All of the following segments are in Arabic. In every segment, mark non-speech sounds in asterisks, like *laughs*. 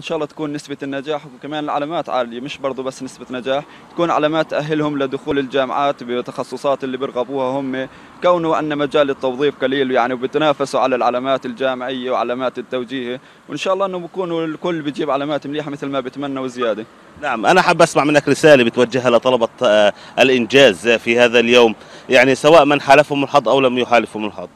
ان شاء الله تكون نسبة النجاح وكمان العلامات عالية مش برضه بس نسبة نجاح تكون علامات تأهلهم لدخول الجامعات بتخصصات اللي بيرغبوها هم كونه أن مجال التوظيف قليل يعني وبتنافسوا على العلامات الجامعية وعلامات التوجيهي وإن شاء الله أنه بكونوا الكل بيجيب علامات مليحة مثل ما بتمنى وزيادة نعم أنا حاب أسمع منك رسالة بتوجهها لطلبة آه، الإنجاز في هذا اليوم يعني سواء من حالفهم الحظ أو لم يحالفهم الحظ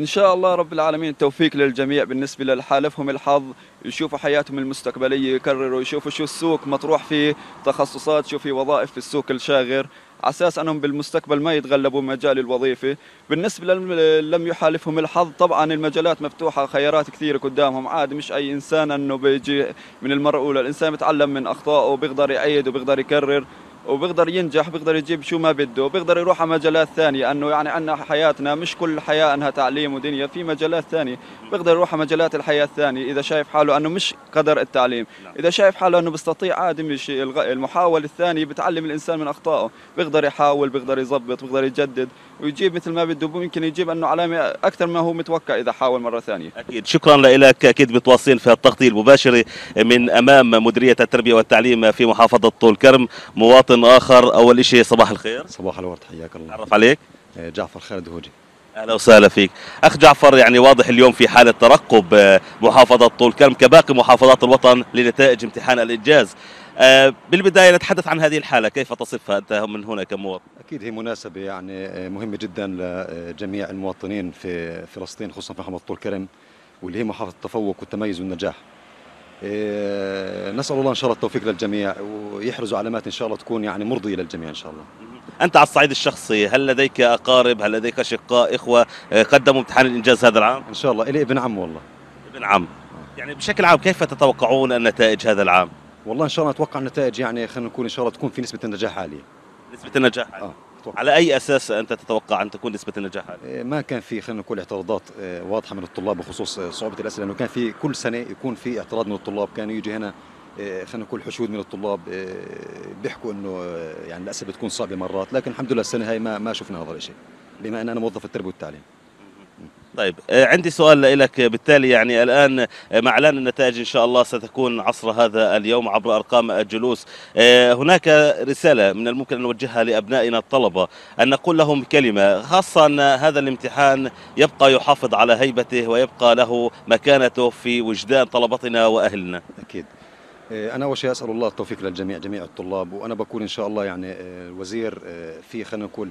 ان شاء الله رب العالمين التوفيق للجميع بالنسبه للحالفهم الحظ يشوفوا حياتهم المستقبليه يكرروا يشوفوا شو السوق مطروح فيه تخصصات شو في وظائف في السوق الشاغر على اساس انهم بالمستقبل ما يتغلبوا مجال الوظيفه بالنسبه لم يحالفهم الحظ طبعا المجالات مفتوحه خيارات كثيره قدامهم عادي مش اي انسان انه بيجي من المره الاولى الانسان بيتعلم من اخطائه بيقدر يعيد وبيقدر يكرر وبقدر ينجح بقدر يجيب شو ما بده بقدر يروح على مجالات ثانيه انه يعني عندنا حياتنا مش كل حياه انها تعليم ودنيا في مجالات ثانيه بقدر يروح على مجالات الحياه الثانيه اذا شايف حاله انه مش قدر التعليم نعم. اذا شايف حاله انه بيستطيع عادي مش المحاوله الثانيه بتعلم الانسان من اخطائه بقدر يحاول بقدر يظبط بقدر يجدد ويجيب مثل ما بده ممكن يجيب انه علامه اكثر ما هو متوقع اذا حاول مره ثانيه اكيد شكرا لك اكيد بتواصلين في التغطيه المباشره من امام مديريه التربيه والتعليم في محافظه طول كرم مواطن مقدم اخر اول شيء صباح الخير صباح الورد حياك الله تعرف عليك آه، جعفر خالد هوجي اهلا وسهلا فيك اخ جعفر يعني واضح اليوم في حاله ترقب آه، محافظه طول كرم كباقي محافظات الوطن لنتائج امتحان الانجاز آه، بالبدايه نتحدث عن هذه الحاله كيف تصفها انت من هنا كمواطن اكيد هي مناسبه يعني مهمه جدا لجميع المواطنين في فلسطين خصوصا في محافظه طول كرم واللي هي محافظه التفوق والتميز والنجاح نسال الله ان شاء الله التوفيق للجميع ويحرزوا علامات ان شاء الله تكون يعني مرضيه للجميع ان شاء الله انت على الصعيد الشخصي هل لديك اقارب هل لديك اشقاء اخوه آه، قدموا امتحان الانجاز هذا العام ان شاء الله الي ابن عم والله ابن عم يعني بشكل عام كيف تتوقعون النتائج هذا العام والله ان شاء الله اتوقع النتائج يعني خلينا نقول ان شاء الله تكون في نسبه النجاح عاليه نسبه النجاح عاليه آه. على اي اساس انت تتوقع ان تكون نسبه النجاح عاليه؟ إيه، ما كان في خلينا نقول اعتراضات آه، واضحه من الطلاب بخصوص آه، صعوبه الاسئله لانه كان في كل سنه يكون في اعتراض من الطلاب كانوا يجي هنا إيه، خلينا نقول حشود من الطلاب إيه، بيحكوا انه إيه، يعني للاسف بتكون صعبه مرات لكن الحمد لله السنه هاي ما ما شفنا هذا الشيء بما ان انا موظف التربيه والتعليم طيب عندي سؤال لك بالتالي يعني الآن مع إعلان النتائج إن شاء الله ستكون عصر هذا اليوم عبر أرقام الجلوس هناك رسالة من الممكن أن نوجهها لأبنائنا الطلبة أن نقول لهم كلمة خاصة أن هذا الامتحان يبقى يحافظ على هيبته ويبقى له مكانته في وجدان طلبتنا وأهلنا أكيد آه، انا اول شيء اسال الله التوفيق للجميع جميع الطلاب وانا بكون ان شاء الله يعني آه، الوزير آه، في خلينا نقول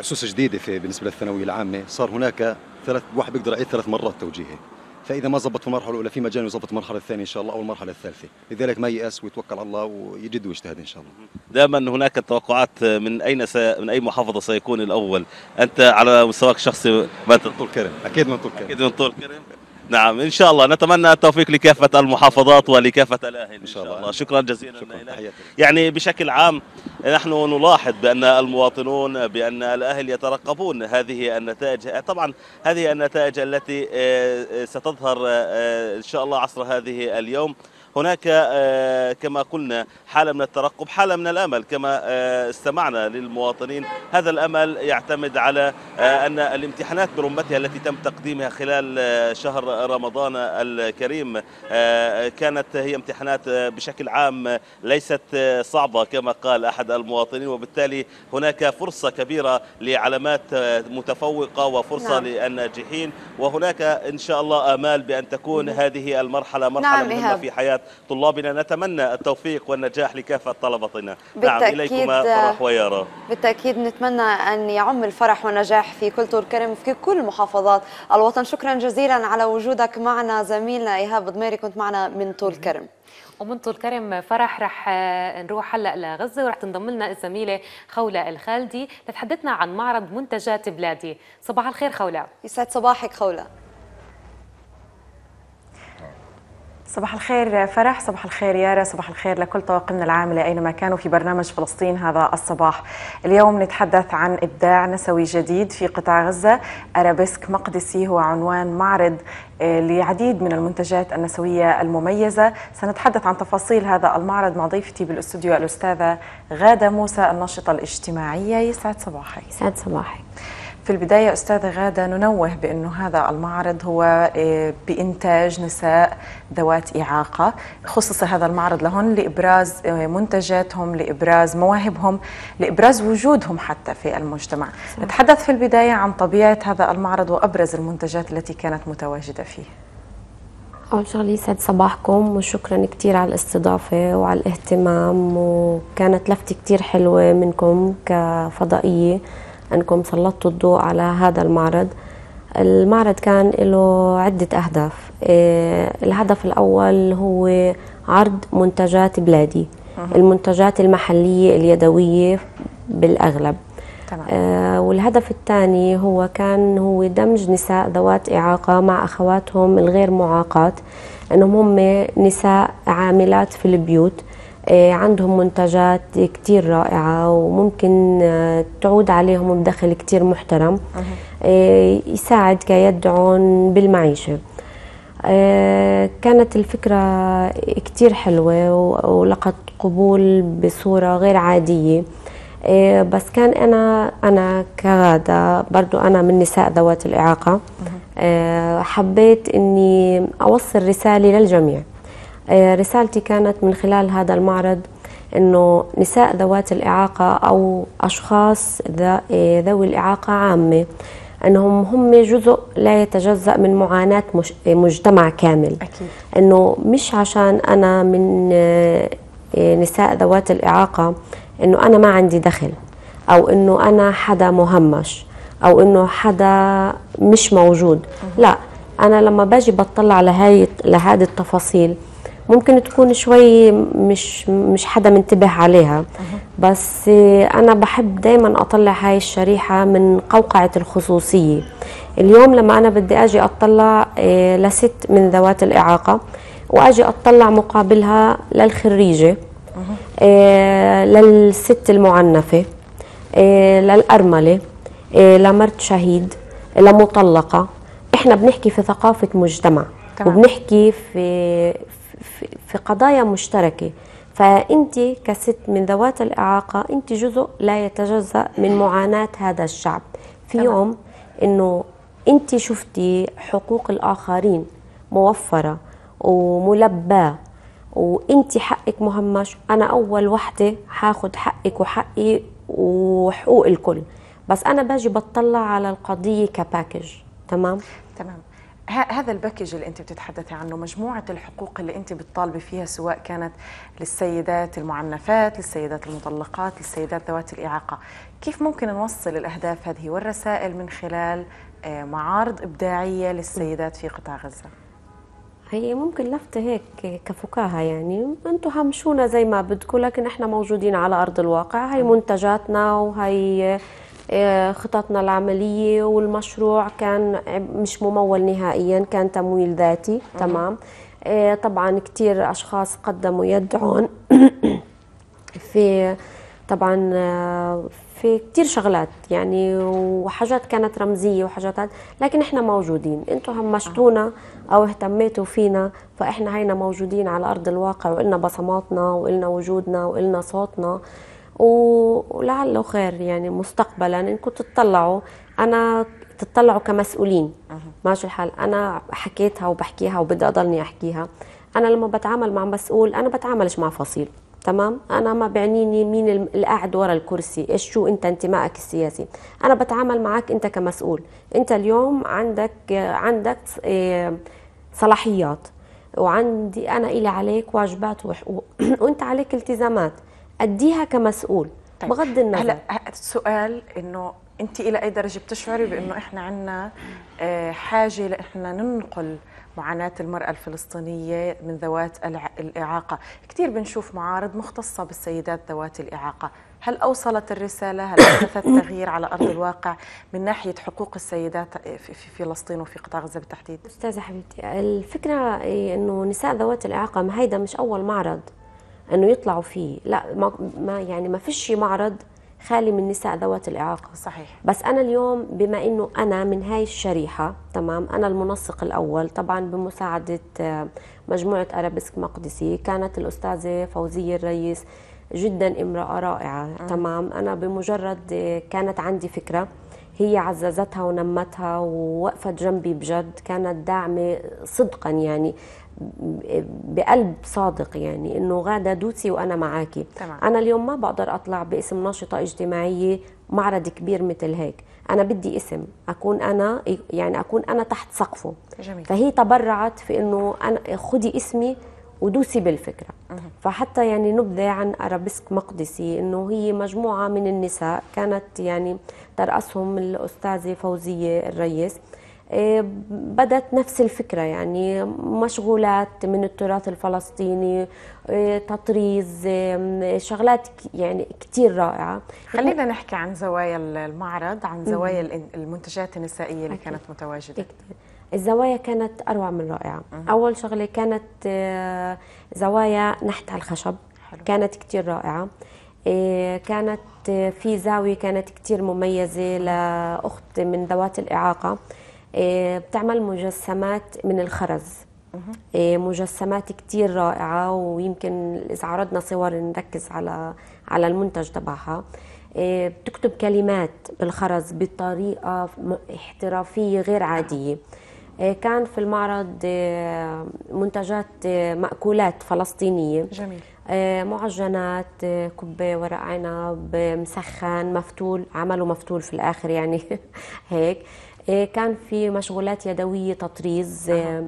اسس جديده في بالنسبه للثانويه العامه صار هناك ثلاث واحد بيقدر يعيد ثلاث مرات توجيهي فاذا ما زبط في المرحله الاولى في مجال يظبط المرحله الثانيه ان شاء الله او المرحله الثالثه لذلك ما ييأس ويتوكل على الله ويجد ويجتهد ان شاء الله دائما هناك توقعات من اين س... من اي محافظه سيكون الاول انت على مستواك الشخصي ما من طول كرم اكيد من طول كرم اكيد من طول كرم نعم ان شاء الله نتمنى التوفيق لكافه المحافظات ولكافه الاهل ان شاء الله, الله. شكرا جزيلا شكرا لك يعني بشكل عام نحن نلاحظ بان المواطنون بان الاهل يترقبون هذه النتائج طبعا هذه النتائج التي آه، ستظهر آه، ان شاء الله عصر هذه اليوم هناك آه، كما قلنا حالة من الترقب حالة من الأمل كما آه، استمعنا للمواطنين هذا الأمل يعتمد على آه، أن الامتحانات برمتها التي تم تقديمها خلال شهر رمضان الكريم كانت هي امتحانات بشكل عام ليست صعبة كما قال أحد المواطنين وبالتالي هناك فرصة كبيرة لعلامات متفوقة وفرصة نعم. للناجحين وهناك إن شاء الله آمال بأن تكون نعم. هذه المرحلة مرحلة نعم مهمة في حياة طلابنا نتمنى التوفيق والنجاح لكافة طلبتنا نعم إليكما فرح ويارا بالتأكيد نتمنى أن يعم الفرح والنجاح في كل طول كرم في كل محافظات الوطن شكرا جزيلا على وجودك معنا زميلنا إيهاب ضميري كنت معنا من طول كرم ومن طول كرم فرح رح آه، نروح هلا لغزه ورح تنضم لنا الزميله خوله الخالدي لتحدثنا عن معرض منتجات بلادي صباح الخير خوله يسعد صباحك خوله صباح الخير فرح صباح الخير يارا صباح الخير لكل طواقمنا العاملة أينما كانوا في برنامج فلسطين هذا الصباح اليوم نتحدث عن إبداع نسوي جديد في قطاع غزة أرابيسك مقدسي هو عنوان معرض آه، لعديد من المنتجات النسوية المميزة سنتحدث عن تفاصيل هذا المعرض مع ضيفتي بالاستوديو الأستاذة غادة موسى الناشطة الاجتماعية يسعد صباحي يسعد صباحي في البداية أستاذة غادة ننوه بأنه هذا المعرض هو آه، بإنتاج نساء ذوات إعاقة خصص هذا المعرض لهن لإبراز آه، منتجاتهم لإبراز مواهبهم لإبراز وجودهم حتى في المجتمع صح. نتحدث في البداية عن طبيعة هذا المعرض وأبرز المنتجات التي كانت متواجدة فيه أول شغلة يسعد صباحكم وشكرا كثير على الاستضافة وعلى الاهتمام وكانت لفتة كثير حلوة منكم كفضائية أنكم سلطتوا الضوء على هذا المعرض المعرض كان له عدة أهداف إيه، الهدف الأول هو عرض منتجات بلادي المنتجات المحلية اليدوية بالأغلب تمام. آه والهدف الثاني هو كان هو دمج نساء ذوات إعاقة مع أخواتهم الغير معاقات أنهم هم نساء عاملات في البيوت آه، عندهم منتجات كتير رائعة وممكن آه، تعود عليهم بدخل كتير محترم آه، يساعد كيدعون بالمعيشة كانت الفكرة كتير حلوة ولقت قبول بصورة غير عادية بس كان أنا أنا كغادة برضو أنا من نساء ذوات الإعاقة حبيت أني أوصل رسالة للجميع آه، رسالتي كانت من خلال هذا المعرض انه نساء ذوات الاعاقه او اشخاص آه، ذوي الاعاقه عامه انهم هم جزء لا يتجزا من معاناه آه، مجتمع كامل أكيد. انه مش عشان انا من نساء ذوات الاعاقه انه انا ما عندي دخل او انه انا حدا مهمش او انه حدا مش موجود أه. لا انا لما باجي بطلع لهي لهذه التفاصيل ممكن تكون شوي مش مش حدا منتبه عليها بس انا بحب دائما اطلع هاي الشريحه من قوقعه الخصوصيه اليوم لما انا بدي اجي اطلع إيه، لست من ذوات الاعاقه واجي اطلع مقابلها للخريجه إيه، للست المعنفه إيه، للارمله لمرت شهيد لمطلقه احنا بنحكي في ثقافه مجتمع وبنحكي في في قضايا مشتركة فأنت كست من ذوات الإعاقة أنت جزء لا يتجزأ من معاناة هذا الشعب في يوم أنه أنت شفتي حقوق الآخرين موفرة وملباة وانت حقك مهمش انا اول وحده حاخد حقك وحقي وحقوق الكل بس انا باجي بطلع على القضيه كباكج تمام تمام هذا الباكج اللي انت بتتحدثي عنه مجموعه الحقوق اللي انت بتطالبي فيها سواء كانت للسيدات المعنفات للسيدات المطلقات للسيدات ذوات الاعاقه كيف ممكن نوصل الاهداف هذه والرسائل من خلال آه، معارض ابداعيه للسيدات في قطاع غزه هي ممكن لفتة هيك كفكاهة يعني انتم همشونا زي ما بدكم لكن احنا موجودين على أرض الواقع هي منتجاتنا وهي آه، خططنا العملية والمشروع كان مش ممول نهائيا كان تمويل ذاتي تمام آه، طبعا كتير أشخاص قدموا يدعون *coughs* في طبعا آه، في كتير شغلات يعني وحاجات كانت رمزية وحاجات لكن احنا موجودين انتو همشتونا او اهتميتوا فينا فاحنا هينا موجودين على ارض الواقع وإلنا بصماتنا وإلنا وجودنا وإلنا صوتنا ولعله خير يعني مستقبلا انكم تطلعوا انا تطلعوا كمسؤولين ماشي الحال انا حكيتها وبحكيها وبدي اضلني احكيها انا لما بتعامل مع مسؤول انا بتعاملش مع فصيل تمام انا ما بعنيني مين اللي قاعد ورا الكرسي ايش شو انت انتمائك السياسي انا بتعامل معك انت كمسؤول انت اليوم عندك عندك إيه، صلاحيات وعندي انا الي عليك واجبات وحقوق *clears throat* وانت عليك التزامات اديها كمسؤول طيب. بغض النظر هلا السؤال انه انت الى اي درجه بتشعري بانه احنا عندنا آه، حاجه لاحنا ننقل معاناة المرأة الفلسطينية من ذوات الإعاقة كثير بنشوف معارض مختصة بالسيدات ذوات الإعاقة هل أوصلت الرسالة هل أحدثت *coughs* تغيير على أرض الواقع من ناحية حقوق السيدات في فلسطين وفي قطاع غزة بالتحديد أستاذة حبيبتي الفكرة إيه أنه نساء ذوات الإعاقة ما هيدا مش أول معرض انه يطلعوا فيه لا ما يعني ما فيش معرض خالي من نساء ذوات الاعاقه صحيح بس انا اليوم بما انه انا من هاي الشريحه تمام انا المنسق الاول طبعا بمساعده آه، مجموعه ارابيسك مقدسي كانت الاستاذه فوزيه الرئيس جدا امراه رائعه أه. تمام انا بمجرد آه، كانت عندي فكره هي عززتها ونمتها ووقفت جنبي بجد كانت داعمه صدقا يعني بقلب صادق يعني انه غاده دوسي وانا معاكي انا اليوم ما بقدر اطلع باسم ناشطه اجتماعيه معرض كبير مثل هيك انا بدي اسم اكون انا يعني اكون انا تحت سقفه جميل. فهي تبرعت في انه انا خدي اسمي ودوسي بالفكره مه. فحتى يعني نبذه عن ارابيسك مقدسي انه هي مجموعه من النساء كانت يعني ترأسهم الاستاذه فوزيه الريس إيه، بدت نفس الفكرة يعني مشغولات من التراث الفلسطيني إيه، تطريز إيه، شغلات يعني كثير رائعة خلينا نحكي عن زوايا المعرض عن زوايا المنتجات النسائية اللي كانت متواجدة الزوايا كانت أروع من رائعة أول شغلة كانت زوايا نحت على الخشب حلو. كانت كثير رائعة كانت في زاوية كانت كثير مميزة لأخت من ذوات الإعاقة آه، بتعمل مجسمات من الخرز آه، مجسمات كتير رائعة ويمكن إذا عرضنا صور نركز على على المنتج تبعها آه، بتكتب كلمات بالخرز بطريقة احترافية غير عادية كان في المعرض منتجات مأكولات فلسطينية جميل معجنات كبة ورق عنب مسخن مفتول عمله مفتول في الآخر يعني *laughs* هيك إيه، كان في مشغولات يدويه تطريز آه،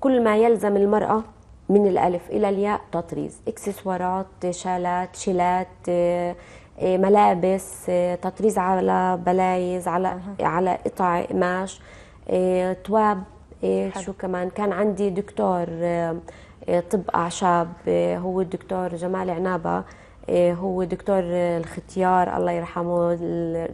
كل ما يلزم المراه من الالف الى الياء تطريز اكسسوارات شالات شيلات آه، إيه، ملابس آه، تطريز على بلايز على على قطع قماش إيه، تواب شو كمان كان عندي دكتور طب اعشاب هو الدكتور جمال عنابه إيه، هو دكتور الختيار الله يرحمه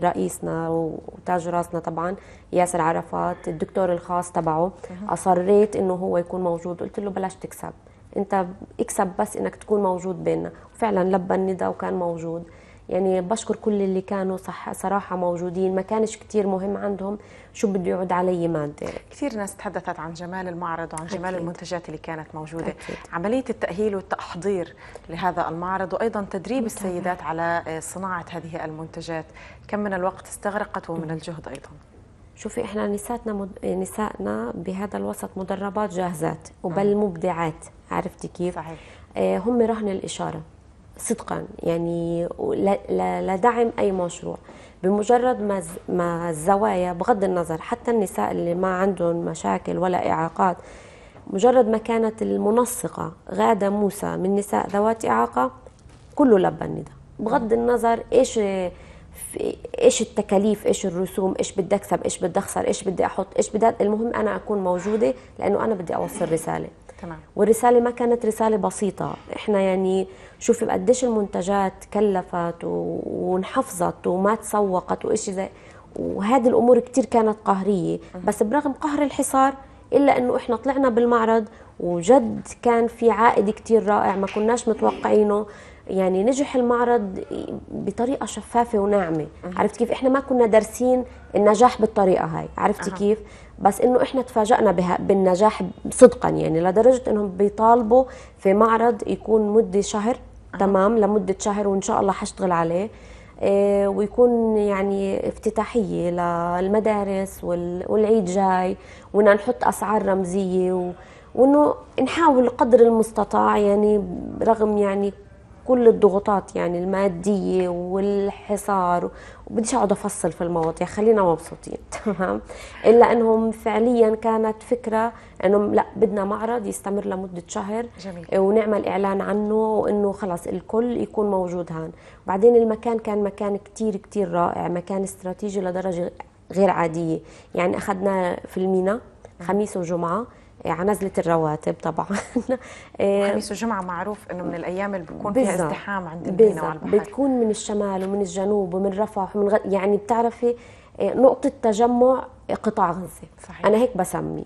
رئيسنا وتاج راسنا طبعا ياسر عرفات الدكتور الخاص تبعه اصريت انه هو يكون موجود قلت له بلاش تكسب انت اكسب بس انك تكون موجود بيننا وفعلا لبى الندى وكان موجود يعني بشكر كل اللي كانوا صح صراحه موجودين ما كانش كثير مهم عندهم شو بده يعود علي ماده كثير ناس تحدثت عن جمال المعرض وعن جمال أكيد. المنتجات اللي كانت موجوده أكيد. عمليه التاهيل والتحضير لهذا المعرض وايضا تدريب متعب. السيدات على آه، صناعه هذه المنتجات كم من الوقت استغرقت ومن الجهد ايضا شوفي احنا نساتنا مد... نسائنا بهذا الوسط مدربات جاهزات وبل مبدعات عرفتي كيف صحيح. آه، هم رهن الاشاره صدقا يعني لا دعم اي مشروع بمجرد ما ما الزوايا بغض النظر حتى النساء اللي ما عندهم مشاكل ولا اعاقات مجرد ما كانت المنسقه غاده موسى من نساء ذوات اعاقه كله لبى النداء بغض النظر ايش ايش التكاليف ايش الرسوم ايش بدي اكسب ايش بدي اخسر ايش بدي احط ايش بدي المهم انا اكون موجوده لانه انا بدي اوصل رساله تمام والرساله ما كانت رساله بسيطه احنا يعني شوفي قديش المنتجات كلفت وانحفظت وما تسوقت وإشي زي وهذه الامور كثير كانت قهريه بس برغم قهر الحصار الا انه احنا طلعنا بالمعرض وجد كان في عائد كثير رائع ما كناش متوقعينه يعني نجح المعرض بطريقه شفافه وناعمه أه. عرفت كيف احنا ما كنا دارسين النجاح بالطريقه هاي عرفتي أه. كيف بس انه احنا تفاجئنا بالنجاح صدقا يعني لدرجه انهم بيطالبوا في معرض يكون مده شهر أه. تمام لمده شهر وان شاء الله حشتغل عليه إيه ويكون يعني افتتاحيه للمدارس والعيد جاي وإنه نحط اسعار رمزيه و... وانه نحاول قدر المستطاع يعني رغم يعني كل الضغوطات يعني المادية والحصار وبديش اقعد افصل في المواضيع خلينا مبسوطين *laughs* تمام الا انهم فعليا كانت فكرة انهم لا بدنا معرض يستمر لمدة شهر جميل. ونعمل اعلان عنه وانه خلص الكل يكون موجود هان بعدين المكان كان مكان كتير كتير رائع مكان استراتيجي لدرجة غير عادية يعني اخذنا في المينا خميس وجمعة يعني على نزله الرواتب طبعا *laughs* إيه، خميس وجمعه معروف انه من الايام اللي بكون فيها ازدحام عند المينا والبحر بتكون من الشمال ومن الجنوب ومن رفح ومن غ... يعني بتعرفي إيه، نقطه تجمع قطاع غزه صحيح. انا هيك بسمي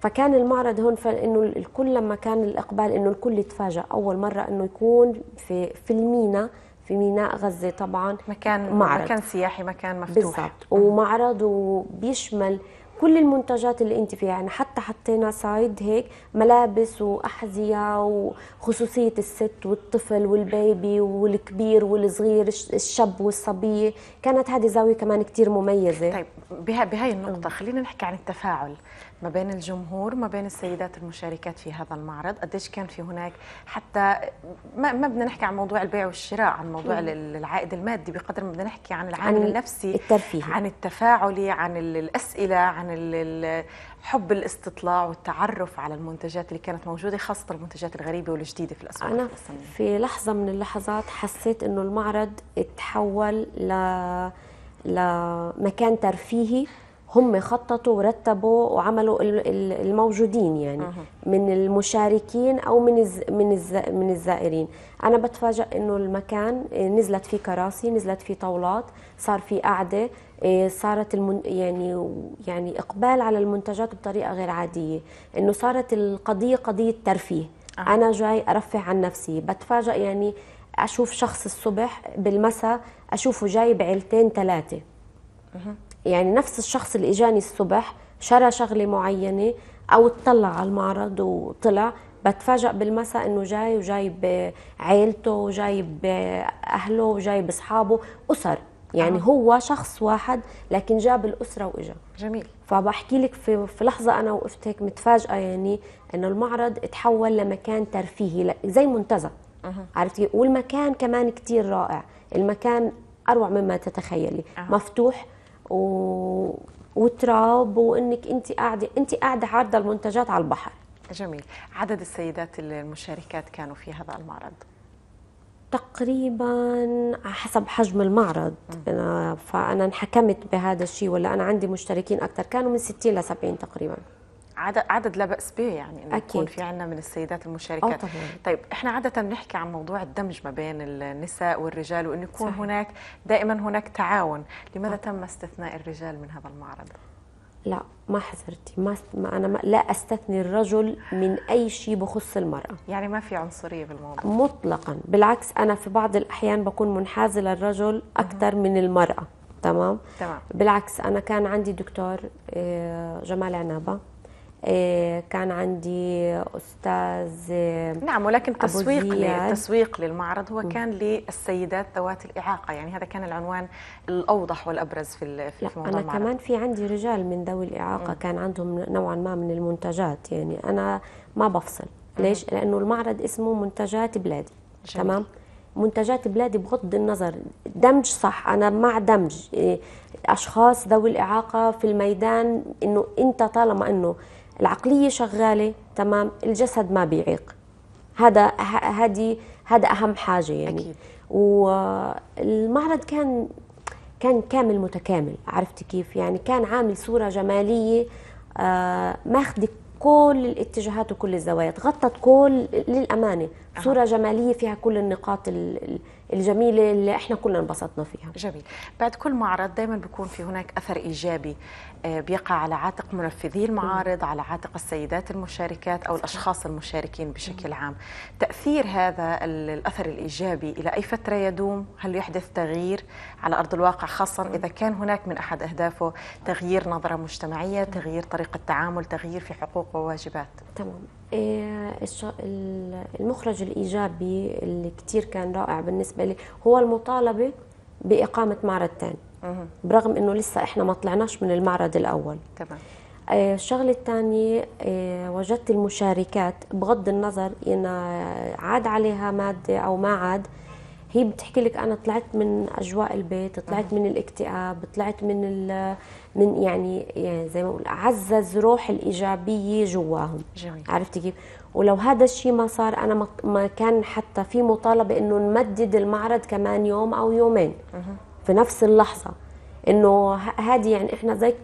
فكان المعرض هون فانه الكل لما كان الاقبال انه الكل يتفاجئ اول مره انه يكون في في المينا في ميناء غزه طبعا مكان معرض. مكان سياحي مكان مفتوح بالضبط ومعرض وبيشمل كل المنتجات اللي انت فيها يعني حتى حطينا سايد هيك ملابس واحذيه وخصوصيه الست والطفل والبيبي والكبير والصغير الشاب والصبيه كانت هذه زاويه كمان كثير مميزه طيب بهاي النقطه خلينا نحكي عن التفاعل ما بين الجمهور ما بين السيدات المشاركات في هذا المعرض قديش كان في هناك حتى ما, ما بدنا نحكي عن موضوع البيع والشراء عن موضوع العائد المادي بقدر ما بدنا نحكي عن العامل عن النفسي الترفيه عن التفاعلي عن الأسئلة عن حب الاستطلاع والتعرف على المنتجات اللي كانت موجودة خاصة المنتجات الغريبة والجديدة في الأسواق أنا في لحظة من اللحظات حسيت أنه المعرض تحول ل... لمكان ترفيهي هم خططوا ورتبوا وعملوا الموجودين يعني أه. من المشاركين او من الز... من الز... من الزائرين انا بتفاجئ انه المكان آه، نزلت فيه كراسي نزلت فيه طاولات صار في قعده آه، صارت المن... يعني يعني اقبال على المنتجات بطريقه غير عاديه انه صارت القضيه قضيه ترفيه أه. انا جاي ارفه عن نفسي بتفاجئ يعني اشوف شخص الصبح بالمساء اشوفه جاي بعيلتين ثلاثه أه. يعني نفس الشخص اللي اجاني الصبح شرى شغله معينه او اطلع على المعرض وطلع بتفاجئ بالمساء انه جاي وجايب عيلته وجايب اهله وجايب اصحابه اسر يعني آه. هو شخص واحد لكن جاب الاسره واجا جميل فبحكي لك في, في لحظه انا وقفت هيك متفاجئه يعني انه المعرض تحول لمكان ترفيهي زي منتزه آه. عرفتي والمكان كمان كتير رائع المكان اروع مما تتخيلي آه. مفتوح و... وتراب وانك انت قاعده انت قاعده عارضه المنتجات على البحر جميل عدد السيدات المشاركات كانوا في هذا المعرض تقريبا حسب حجم المعرض أنا فانا انحكمت بهذا الشيء ولا انا عندي مشتركين اكثر كانوا من 60 ل 70 تقريبا عدد عدد لا باس به يعني انه يكون في عندنا من السيدات المشاركات آه، طبعاً. طيب احنا عاده بنحكي عن موضوع الدمج ما بين النساء والرجال وانه يكون صحيح. هناك دائما هناك تعاون لماذا أوه. تم استثناء الرجال من هذا المعرض لا ما حذرتي ما, ما انا ما لا استثني الرجل من اي شيء بخص المراه يعني ما في عنصريه بالموضوع مطلقا بالعكس انا في بعض الاحيان بكون منحازه للرجل اكثر من المراه تمام تمام بالعكس انا كان عندي دكتور آه، جمال عنابه آه، كان عندي استاذ آه، نعم ولكن تسويق التسويق للمعرض هو كان للسيدات ذوات الاعاقه يعني هذا كان العنوان الاوضح والابرز في في موضوع انا المعرض. كمان في عندي رجال من ذوي الاعاقه كان عندهم نوعا ما من المنتجات يعني انا ما بفصل ليش لانه المعرض اسمه منتجات بلادي جميل. تمام منتجات بلادي بغض النظر دمج صح انا مع دمج إيه، اشخاص ذوي الاعاقه في الميدان انه انت طالما انه العقلية شغالة تمام الجسد ما بيعيق هذا هذه هذا أهم حاجة يعني أكيد. والمعرض كان كان كامل متكامل عرفتي كيف يعني كان عامل صورة جمالية آه ماخذة كل الاتجاهات وكل الزوايا تغطت كل للأمانة صورة جمالية فيها كل النقاط الجميله اللي احنا كلنا انبسطنا فيها جميل بعد كل معرض دائما بيكون في هناك اثر ايجابي آه، بيقع على عاتق منفذي المعارض على عاتق السيدات المشاركات او الاشخاص المشاركين بشكل عام تاثير هذا الاثر الايجابي الى اي فتره يدوم هل يحدث تغيير على ارض الواقع خاصه اذا كان هناك من احد اهدافه تغيير نظره مجتمعيه تغيير طريقه تعامل تغيير في حقوق وواجبات تمام آه، المخرج الايجابي اللي كثير كان رائع بالنسبه لي هو المطالبه باقامه معرض ثاني برغم انه لسه احنا ما طلعناش من المعرض الاول تمام آه، الشغلة الثانية آه، وجدت المشاركات بغض النظر إن عاد عليها مادة أو ما عاد هي بتحكي لك أنا طلعت من أجواء البيت طلعت من الاكتئاب طلعت من من يعني, يعني زي ما بقول عزز روح الايجابيه جواهم جميل. عرفتي كيف ولو هذا الشيء ما صار انا ما كان حتى في مطالبه انه نمدد المعرض كمان يوم او يومين في نفس اللحظه انه هذه يعني احنا زي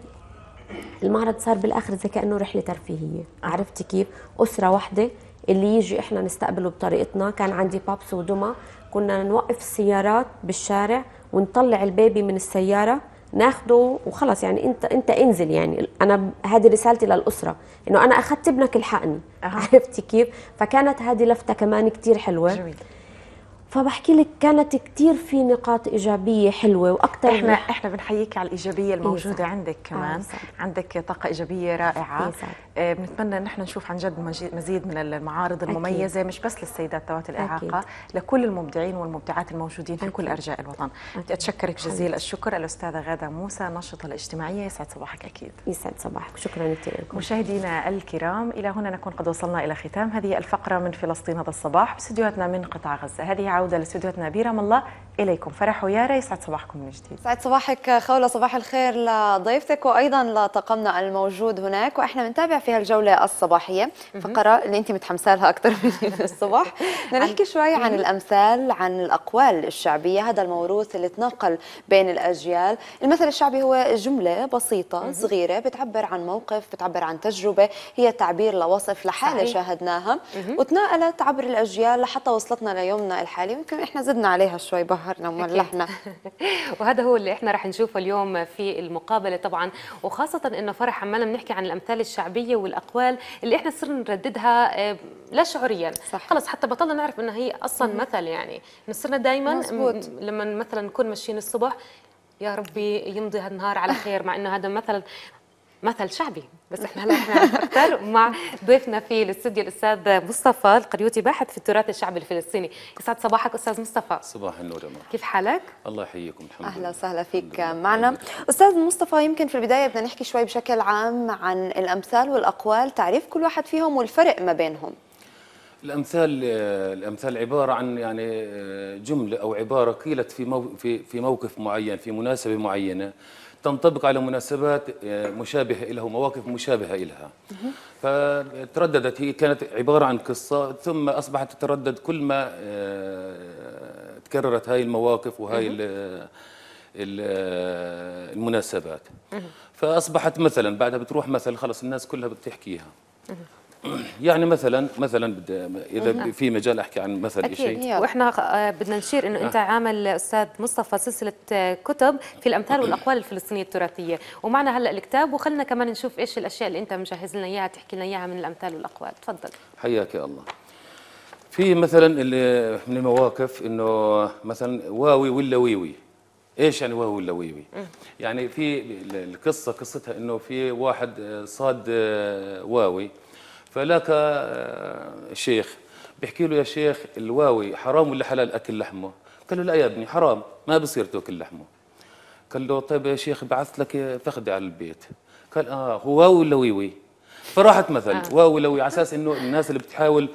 المعرض صار بالاخر زي كانه رحله ترفيهيه عرفتي كيف اسره واحده اللي يجي احنا نستقبله بطريقتنا كان عندي بابس ودمى كنا نوقف السيارات بالشارع ونطلع البيبي من السياره ناخده وخلاص يعني انت انت انزل يعني انا هذه رسالتي للاسره انه انا اخذت ابنك الحقني عرفتي كيف فكانت هذه لفته كمان كثير حلوه جميل. فبحكي لك كانت كثير في نقاط ايجابيه حلوه واكثر احنا من... احنا بنحييك على الايجابيه إيه الموجوده إيه عندك آه، كمان آه عندك طاقه ايجابيه رائعه إيه آه، بنتمنى نحن نشوف عن جد مزيد من المعارض المميزه أكيد. مش بس للسيدات ذوات الاعاقه أكيد. لكل المبدعين والمبدعات الموجودين في أكيد. كل ارجاء الوطن بدي اتشكرك جزيل الشكر الاستاذه غاده موسى ناشطه الاجتماعيه يسعد صباحك اكيد يسعد صباحك شكرا كثير لكم مشاهدينا الكرام الى هنا نكون قد وصلنا الى ختام هذه الفقره من فلسطين هذا الصباح باستديوهاتنا من قطاع غزه هذه العودة لاستديوهاتنا برام الله إليكم فرح ويارا يسعد صباحكم من جديد سعد صباحك خولة صباح الخير لضيفتك وأيضا لطاقمنا الموجود هناك وإحنا بنتابع في هالجولة الصباحية فقرة اللي أنت متحمسة لها أكثر من الصبح بدنا *laughs* نحكي شوي عن الأمثال عن الأقوال الشعبية هذا الموروث اللي تنقل بين الأجيال المثل الشعبي هو جملة بسيطة صغيرة بتعبر عن موقف بتعبر عن تجربة هي تعبير لوصف لحالة شاهدناها وتناقلت عبر الأجيال لحتى وصلتنا ليومنا الحالي عليه يعني يمكن احنا زدنا عليها شوي بهرنا وملحنا *laughs* وهذا هو اللي احنا رح نشوفه اليوم في المقابله طبعا وخاصه انه فرح عمالنا بنحكي عن الامثال الشعبيه والاقوال اللي احنا صرنا نرددها آه، لا شعوريا صح. خلص حتى بطلنا نعرف انها هي اصلا مثل يعني صرنا دائما لما مثلا نكون ماشيين الصبح يا ربي يمضي هالنهار على خير مع انه هذا مثلا مثل شعبي بس احنا هلا احنا اكثر مع ضيفنا في الاستوديو الاستاذ مصطفى القريوتي باحث في التراث الشعبي الفلسطيني يسعد صباحك استاذ مصطفى صباح النور يا مرحبا كيف حالك الله يحييكم الحمد لله اهلا وسهلا فيك معنا استاذ مصطفى يمكن في البدايه بدنا نحكي شوي بشكل عام عن الامثال والاقوال تعريف كل واحد فيهم والفرق ما بينهم الامثال الامثال عباره عن يعني آه، جمله او عباره قيلت في في في موقف معين في مناسبه معينه تنطبق على مناسبات آه، مشابهة لها ومواقف مشابهة لها فترددت هي كانت عبارة عن قصة ثم أصبحت تتردد كل ما آه، تكررت هاي المواقف وهاي آه، المناسبات فأصبحت مثلا بعدها بتروح مثل خلص الناس كلها بتحكيها يعني مثلا مثلا بدي اذا في مجال احكي عن مثل أكيد شيء واحنا آه، بدنا نشير انه انت عامل استاذ مصطفى سلسله آه، كتب في الامثال والاقوال الفلسطينيه التراثيه ومعنا هلا الكتاب وخلنا كمان نشوف ايش الاشياء اللي انت مجهز لنا اياها تحكي لنا اياها من الامثال والاقوال تفضل حياك يا الله في مثلا اللي من المواقف انه مثلا واوي ولا ويوي ايش يعني واوي ولا ويوي يعني في القصه قصتها انه في واحد آه، صاد واوي فلاك آه، شيخ بيحكي له يا شيخ الواوي حرام ولا حلال اكل لحمه؟ قال له لا يا ابني حرام ما بصير تاكل لحمه. قال له طيب يا شيخ بعثت لك فخده على البيت. قال اه هو واوي ولا ويوي؟ فراحت مثل آه. واو ولوي على اساس انه الناس اللي بتحاول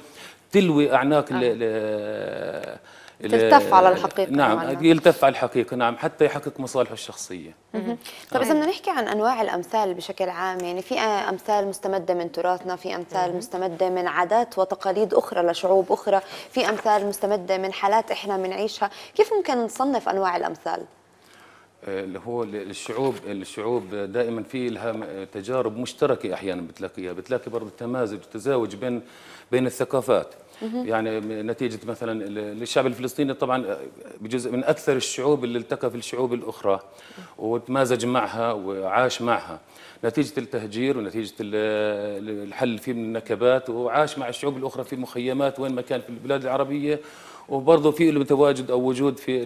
تلوي اعناق آه. تلتف على الحقيقه نعم يلتف على الحقيقه نعم حتى يحقق مصالحه الشخصيه نعم. طيب اذا بدنا نحكي عن انواع الامثال بشكل عام يعني في امثال مستمده من تراثنا في امثال مستمده من عادات وتقاليد اخرى لشعوب اخرى في امثال مستمده من حالات احنا بنعيشها كيف ممكن نصنف انواع الامثال اللي هو الشعوب الشعوب دائما في لها تجارب مشتركه احيانا بتلاقيها بتلاقي برضه تمازج وتزاوج بين بين الثقافات يعني نتيجه مثلا للشعب الفلسطيني طبعا آه، بجزء من اكثر الشعوب اللي التقى في الشعوب الاخرى وتمازج معها وعاش معها نتيجه التهجير ونتيجه الحل فيه من النكبات وعاش مع الشعوب الاخرى في مخيمات وين ما كان في البلاد العربيه وبرضه في له تواجد او وجود في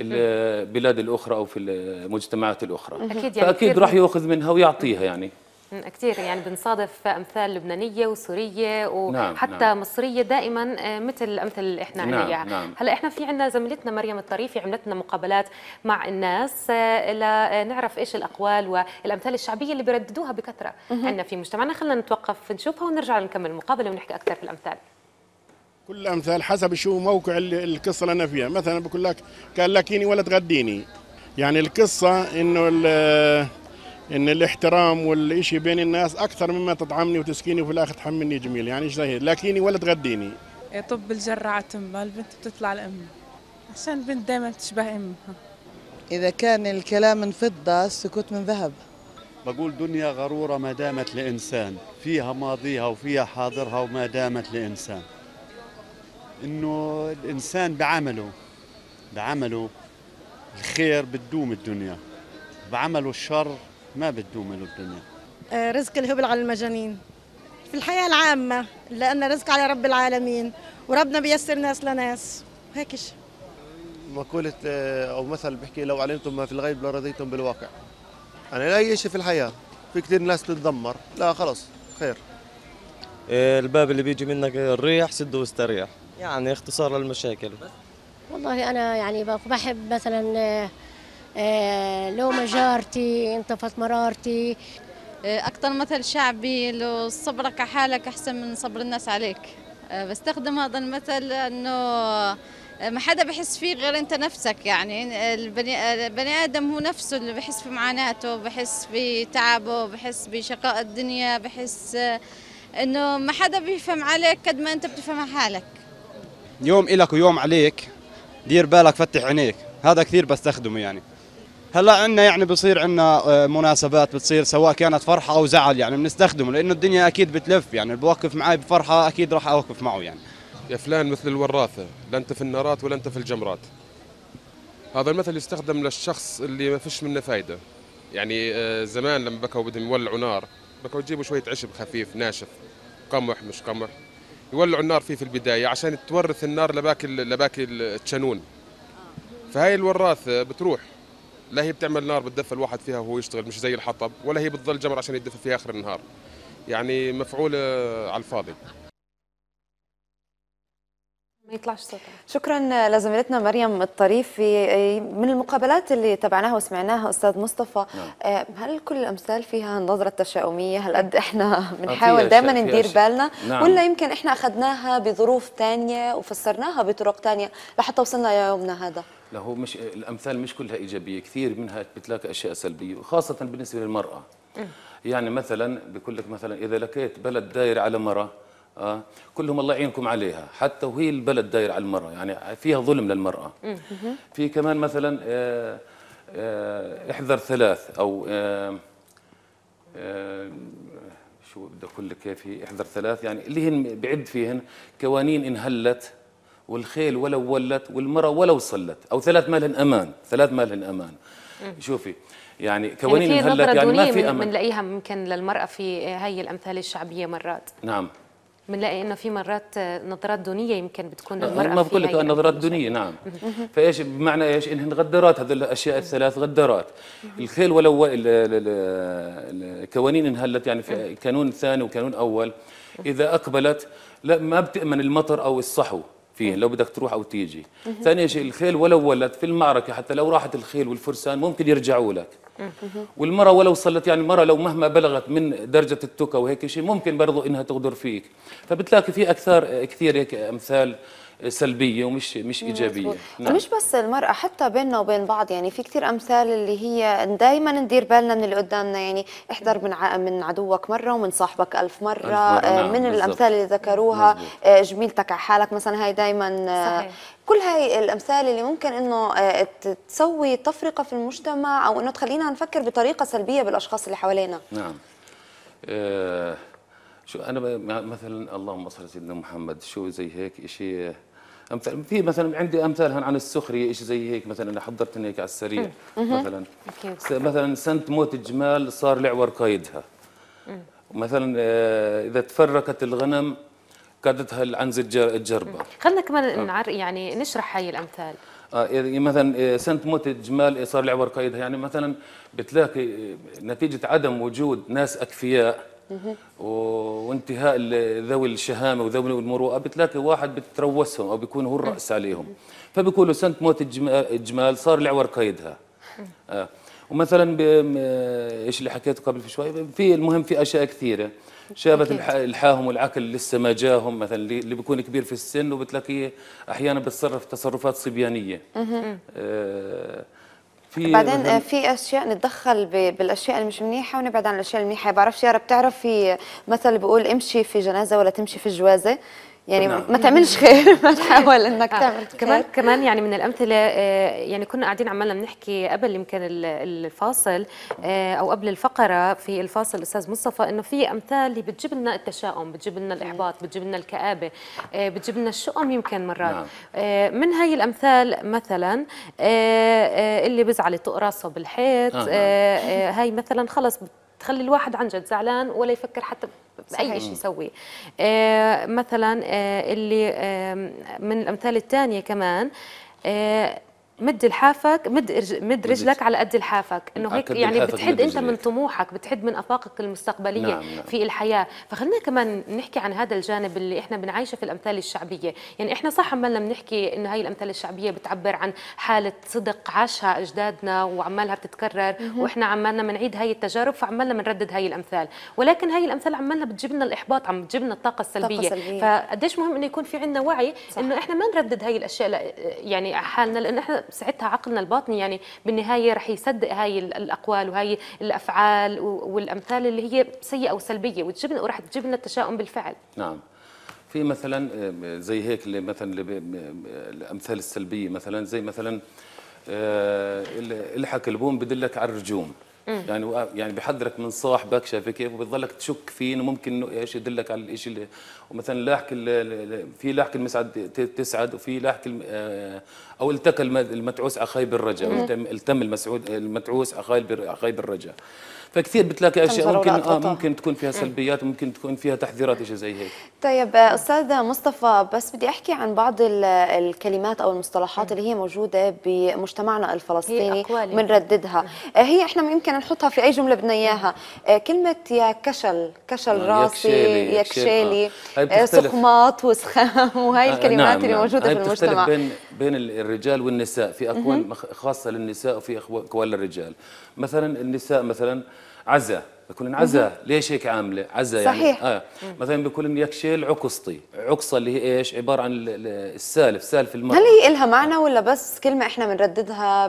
البلاد الاخرى او في المجتمعات الاخرى اكيد يعني فاكيد راح ياخذ منها ويعطيها يعني كثير يعني بنصادف امثال لبنانيه وسوريه نعم، وحتى نعم. مصريه دائما آه، مثل اللي احنا عندنا نعم. نعم. هلا احنا في عندنا زميلتنا مريم الطريفي عملت لنا مقابلات مع الناس آه، لنعرف آه، ايش الاقوال والامثال الشعبيه اللي بيرددوها بكثره عندنا في مجتمعنا خلينا نتوقف نشوفها ونرجع نكمل المقابله ونحكي اكثر في الامثال كل الامثال حسب شو موقع القصه اللي انا فيها مثلا بقول لك كان لكيني ولا تغديني يعني القصه انه ان الاحترام والشيء بين الناس اكثر مما تطعمني وتسكيني وفي الاخر تحملني جميل يعني ايش لاكيني ولا تغديني إيه، طب الجرعه تمها البنت بتطلع لامها عشان البنت دائما تشبه امها اذا كان الكلام من فضه السكوت من ذهب بقول دنيا غروره ما دامت لانسان فيها ماضيها وفيها حاضرها وما دامت لانسان انه الانسان بعمله بعمله الخير بتدوم الدنيا بعمله الشر ما بده ماله الدنيا آه، رزق الهبل على المجانين في الحياة العامة لأن رزق على رب العالمين وربنا بيسر ناس لناس هيكش مقولة آه، أو مثل بحكي لو علمتم ما في الغيب لرضيتم بالواقع أنا يعني لا أي شيء في الحياة في كثير ناس تتدمر لا خلص خير آه، الباب اللي بيجي منك الريح سده واستريح يعني اختصار للمشاكل والله أنا يعني بحب مثلا آه، لو مجارتي انطفت مرارتي آه، أكثر مثل شعبي لو صبرك على حالك أحسن من صبر الناس عليك آه، بستخدم هذا المثل أنه ما حدا بحس فيه غير انت نفسك يعني البني, البني ادم هو نفسه اللي بحس بمعاناته بحس بتعبه بحس بشقاء الدنيا بحس انه ما حدا بيفهم عليك قد ما انت بتفهم حالك يوم الك ويوم عليك دير بالك فتح عينيك هذا كثير بستخدمه يعني هلا عندنا يعني بصير عندنا آه، مناسبات بتصير سواء كانت فرحه او زعل يعني بنستخدمه لانه الدنيا اكيد بتلف يعني بوقف معي بفرحه اكيد راح اوقف معه يعني يا فلان مثل الوراثه لا انت في النارات ولا انت في الجمرات هذا المثل يستخدم للشخص اللي ما فيش منه فايده يعني آه، زمان لما بكوا بدهم يولعوا نار بكوا يجيبوا شويه عشب خفيف ناشف قمح مش قمح يولعوا النار فيه في البدايه عشان تورث النار لباقي لباقي التشنون فهاي الوراثه بتروح لا هي بتعمل نار بتدفى الواحد فيها وهو يشتغل مش زي الحطب ولا هي بتظل جمر عشان يدفى فيها اخر النهار يعني مفعول على الفاضي ما يطلعش صوتها شكرا لزميلتنا مريم الطريفي إيه، من المقابلات اللي تابعناها وسمعناها استاذ مصطفى نعم. آه، هل كل الامثال فيها نظره تشاؤميه هل قد احنا آه، بنحاول دائما ندير بالنا نعم. ولا يمكن احنا اخذناها بظروف ثانيه وفسرناها بطرق ثانيه لحتى وصلنا يومنا هذا لا هو مش الامثال مش كلها ايجابيه كثير منها بتلاقي اشياء سلبيه وخاصه بالنسبه للمراه إيه. يعني مثلا بقول لك مثلا اذا لقيت بلد داير على مراه آه كلهم الله يعينكم عليها حتى وهي البلد داير على المرأة يعني فيها ظلم للمرأة إيه. في كمان مثلا آه آه احذر ثلاث أو آه آه شو بدي أقول لك كيف هي احذر ثلاث يعني اللي هن بعد فيهن قوانين انهلت والخيل ولو ولت والمرأة ولو صلت أو ثلاث مالهن أمان ثلاث مالهن أمان م. شوفي يعني كوانين يعني هلت يعني ما في أمان بنلاقيها ممكن للمرأة في هاي الأمثال الشعبية مرات نعم بنلاقي انه في مرات نظرات دونيه يمكن بتكون أه، للمرأة ما بقول لك نظرات دونيه نعم فايش بمعنى ايش انهن غدارات هذول الاشياء الثلاث غدارات الخيل ولو الكوانين انهلت يعني في كانون ثاني وكانون اول اذا اقبلت لا ما بتامن المطر او الصحو فيه لو بدك تروح او تيجي ثاني شيء الخيل ولو ولت في المعركه حتى لو راحت الخيل والفرسان ممكن يرجعوا لك والمراه ولو صلت يعني المراه لو مهما بلغت من درجه التكا وهيك شيء ممكن برضه انها تغدر فيك فبتلاقي في اكثر كثير هيك امثال سلبيه ومش مش ايجابيه نعم. مش بس المراه حتى بيننا وبين بعض يعني في كثير امثال اللي هي دائما ندير بالنا من اللي قدامنا يعني احذر من ع... من عدوك مره ومن صاحبك ألف مره ألف مرة. آه، نعم. من بالزبط. الامثال اللي ذكروها آه جميلتك على حالك مثلا هاي دائما آه، صحيح. كل هاي الامثال اللي ممكن انه آه، تسوي تفرقه في المجتمع او انه تخلينا نفكر بطريقه سلبيه بالاشخاص اللي حوالينا نعم آه شو انا مثلا اللهم صل على سيدنا محمد شو زي هيك شيء امثال في مثلا عندي امثال عن السخريه شيء زي هيك مثلا حضرت هيك على السريع مثلا مثلا سنه موت الجمال صار لعور قايدها مثلا آه، اذا تفرقت الغنم قادتها العنز الجربه خلينا كمان آه. نعر يعني نشرح هاي الامثال آه مثلا آه، سنه موت الجمال صار لعور قايدها يعني مثلا بتلاقي نتيجه عدم وجود ناس اكفياء وانتهاء ذوي الشهامه وذوي المروءه بتلاقي واحد بتروسهم او بيكون هو الراس عليهم فبيقولوا سنه موت الجمال صار العور قيدها آه. ومثلا ايش اللي حكيته قبل شوي في المهم في اشياء كثيره شابت الحاهم والعقل لسه ما جاهم مثلا اللي بيكون كبير في السن وبتلاقيه احيانا بتصرف تصرفات صبيانيه آه في بعدين آه، في اشياء نتدخل بالاشياء اللي مش منيحه ونبعد عن الاشياء المنيحه بعرفش يا رب تعرف في مثل بيقول امشي في جنازه ولا تمشي في جوازه يعني نعم. ما تعملش خير *laughs* ما تحاول انك آه. تعمل كمان كمان يعني من الامثله آه، يعني كنا قاعدين عمالنا بنحكي قبل يمكن الفاصل آه، او قبل الفقره في الفاصل استاذ مصطفى انه في امثال اللي بتجيب لنا التشاؤم بتجيب لنا الاحباط بتجيب لنا الكابه بتجيب لنا الشؤم يمكن مرات نعم. من هاي الامثال مثلا اللي بزعل تقرصه بالحيط نعم. هاي مثلا خلص تخلي الواحد عن جد زعلان ولا يفكر حتى باي شيء يسويه آه مثلا آه اللي آه من الامثال الثانيه كمان آه مد الحافك مد مد رجلك على قد الحافك انه هيك يعني بتحد انت من طموحك بتحد من افاقك المستقبليه نعم نعم. في الحياه فخلينا كمان نحكي عن هذا الجانب اللي احنا بنعيشه في الامثال الشعبيه يعني احنا صح عمالنا بنحكي انه هاي الامثال الشعبيه بتعبر عن حاله صدق عاشها اجدادنا وعمالها بتتكرر واحنا عمالنا بنعيد هاي التجارب فعمالنا بنردد هاي الامثال ولكن هاي الامثال عمالنا بتجيب لنا الاحباط عم بتجيب لنا الطاقه السلبيه, السلبية. فقديش مهم انه يكون في عندنا وعي انه احنا ما نردد هاي الاشياء يعني حالنا لانه احنا ساعتها عقلنا الباطني يعني بالنهايه رح يصدق هاي الاقوال وهي الافعال والامثال اللي هي سيئه وسلبيه وتجيبنا ورح تجيب لنا التشاؤم بالفعل نعم في مثلا آه، زي هيك اللي مثلا الامثال السلبيه مثلا زي مثلا آه، الحق البوم بدلك على الرجوم مم. يعني يعني بحذرك من صاحبك شايف كيف وبتضلك تشك فيه انه ممكن انه ايش يدلك على الشيء اللي ومثلا لاحق في لاحق المسعد تسعد وفي لاحق آه، او التقى المتعوس اخاي بالرجا التم المسعود المتعوس اخاي اخاي بالرجا فكثير بتلاقي اشياء ممكن آه ممكن تكون فيها سلبيات وممكن تكون فيها تحذيرات اشياء زي هيك طيب استاذ مصطفى بس بدي احكي عن بعض الكلمات او المصطلحات اللي هي موجوده بمجتمعنا الفلسطيني بنرددها آه، هي احنا يمكن نحطها في اي جمله بدنا اياها آه، كلمه يا كشل كشل آه، راسي يا كشيلي سقماط وسخام *laughs* وهي الكلمات نعم اللي نعم. موجوده في المجتمع بين بين الرجال والنساء في اكوان خاصه للنساء وفي اكوان للرجال مثلا النساء مثلا عزا بكون عزا ليش هيك عامله عزا يعني صحيح آه. مثلا بكون يكشيل عكسطي عكسه اللي هي ايش عباره عن السالف سالف المرأة هل هي لها معنى ولا بس كلمه احنا بنرددها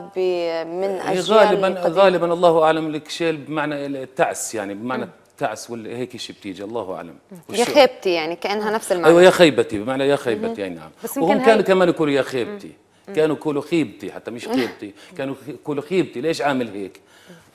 من اجيال غالبا غالبا الله اعلم الكشيل بمعنى التعس يعني بمعنى مم. تعس ولا هيك شيء بتيجي الله اعلم يا خيبتي يعني كانها نفس المعنى ايوه يا خيبتي بمعنى يا خيبتي يعني نعم وهم كانوا هاي... كمان يقولوا يا خيبتي كانوا يقولوا خيبتي حتى مش خيبتي كانوا يقولوا خيبتي ليش عامل هيك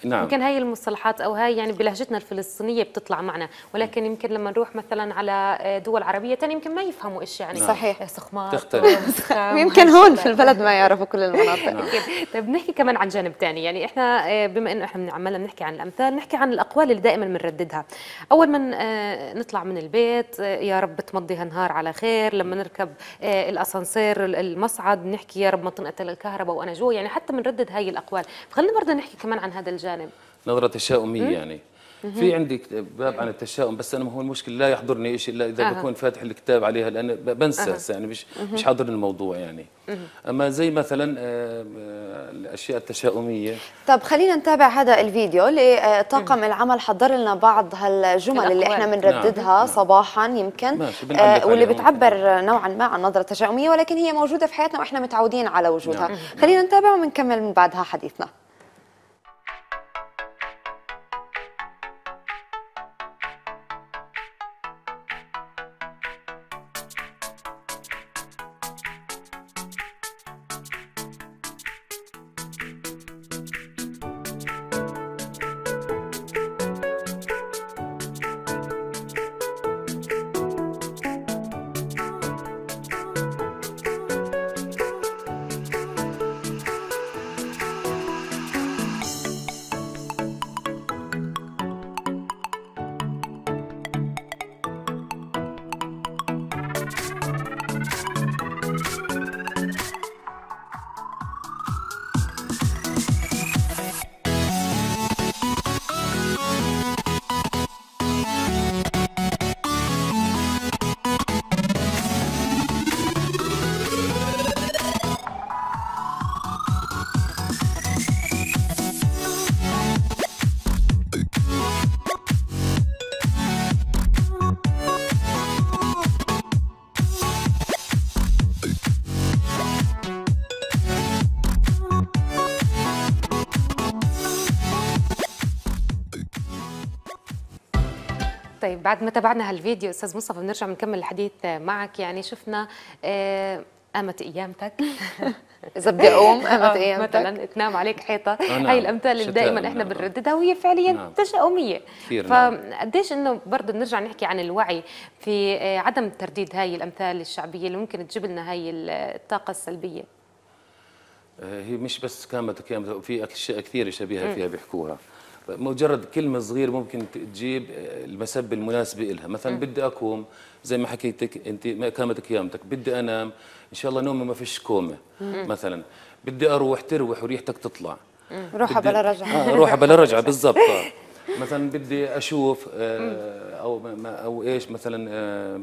نعم. يمكن هاي المصطلحات او هاي يعني بلهجتنا الفلسطينيه بتطلع معنا ولكن يمكن لما نروح مثلا على آه، دول عربيه ثانيه يمكن ما يفهموا ايش يعني نعم. صحيح آه، سخمار تختلف آه، *laughs* يمكن هون في البلد ما يعرفوا كل المناطق *laughs* نعم. طيب نحكي كمان عن جانب ثاني يعني احنا بما انه احنا عمالنا بنحكي عن الامثال نحكي عن الاقوال اللي دائما بنرددها اول ما نطلع من البيت يا رب تمضي هالنهار على خير لما نركب الاسانسير المصعد نحكي يا رب ما تنقطع الكهرباء وانا جوا يعني حتى بنردد هاي الاقوال فخلينا برضه نحكي كمان عن هذا الجانب الجانب نظره تشاؤميه يعني في عندي باب عن التشاؤم بس انا ما هو المشكلة لا يحضرني شيء الا اذا آه. بكون فاتح الكتاب عليها لان بنسى آه. يعني مش مش حاضرني الموضوع يعني اما زي مثلا الاشياء التشاؤميه طب خلينا نتابع هذا الفيديو لطاقم آه، العمل حضر لنا بعض هالجمل اللي احنا نعم. بنرددها نعم. صباحا يمكن آه واللي بتعبر نوعا ما عن نظره تشاؤميه ولكن هي موجوده في حياتنا واحنا متعودين على وجودها نعم. خلينا نعم. نتابع ونكمل من بعدها حديثنا طيب، بعد ما تابعنا هالفيديو استاذ مصطفى بنرجع بنكمل الحديث معك يعني شفنا قامت آه، ايامتك *laughs* اذا بدي اقوم قامت *laughs* آه، ايامتك مثلا تنام عليك حيطه آه، نعم. هاي الامثال اللي دائما احنا نعم. بنرددها وهي فعليا نعم. تشاؤميه فقديش انه برضه بنرجع نحكي عن الوعي في عدم ترديد هاي الامثال الشعبيه اللي ممكن تجيب لنا هاي الطاقه السلبيه هي مش بس قامت في اشياء كثيره شبيهه فيها بيحكوها مجرد كلمة صغيرة ممكن تجيب آه، المسبة المناسبة إلها مثلا بدي أقوم زي ما حكيتك أنت كامتك قيامتك بدي أنام إن شاء الله نومي ما فيش كومة مثلا بدي أروح تروح وريحتك تطلع روحة بلا رجعة آه روحة بلا رجعة *laughs* بالضبط آه. مثلا بدي أشوف آه أو ما أو إيش مثلا آه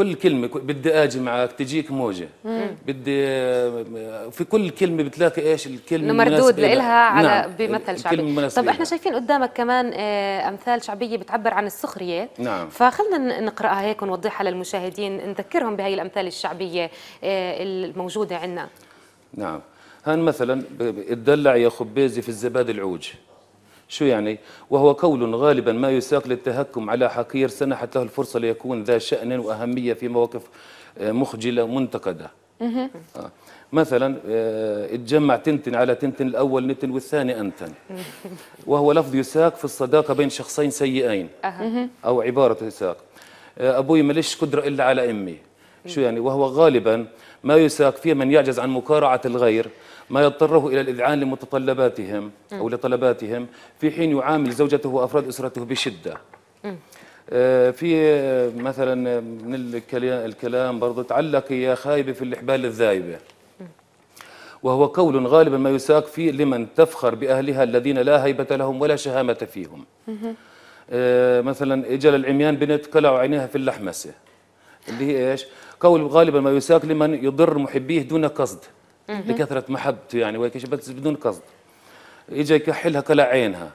كل كلمه بدي اجي معك تجيك موجه مم. بدي آه، في كل كلمه بتلاقي ايش الكلمه مردود لها على نعم. بمثل شعبي طب احنا شايفين قدامك كمان آه، امثال شعبيه بتعبر عن السخريه نعم. فخلنا نقراها هيك ونوضحها للمشاهدين نذكرهم بهي الامثال الشعبيه آه، الموجوده عندنا نعم هان مثلا الدلع يا خبيزي في الزبادي العوج شو يعني وهو قول غالبا ما يساق للتهكم على حقير سنحت له الفرصة ليكون ذا شأن وأهمية في مواقف آه، مخجلة منتقدة آه، مثلا آه، اتجمع تنتن على تنتن الأول نتن والثاني أنتن وهو لفظ يساق في الصداقة بين شخصين سيئين أو عبارة يساق أبوي ماليش قدرة إلا على أمي شو يعني وهو غالبا ما يساق فيه من يعجز عن مقارعة الغير ما يضطره إلى الإذعان لمتطلباتهم أو لطلباتهم في حين يعامل زوجته وأفراد أسرته بشدة آه، في آه، مثلا آه، من الكلام برضه تعلق يا خايبة في الحبال الذايبة وهو قول غالبا ما يساق فيه لمن تفخر بأهلها الذين لا هيبة لهم ولا شهامة فيهم مثلا اجل العميان بنت قلعوا عينيها في اللحمسة اللي هي إيش قول غالبا ما يساق لمن يضر محبيه دون قصد لكثره محبته يعني وهيك بس بدون قصد اجى يكحلها كلا عينها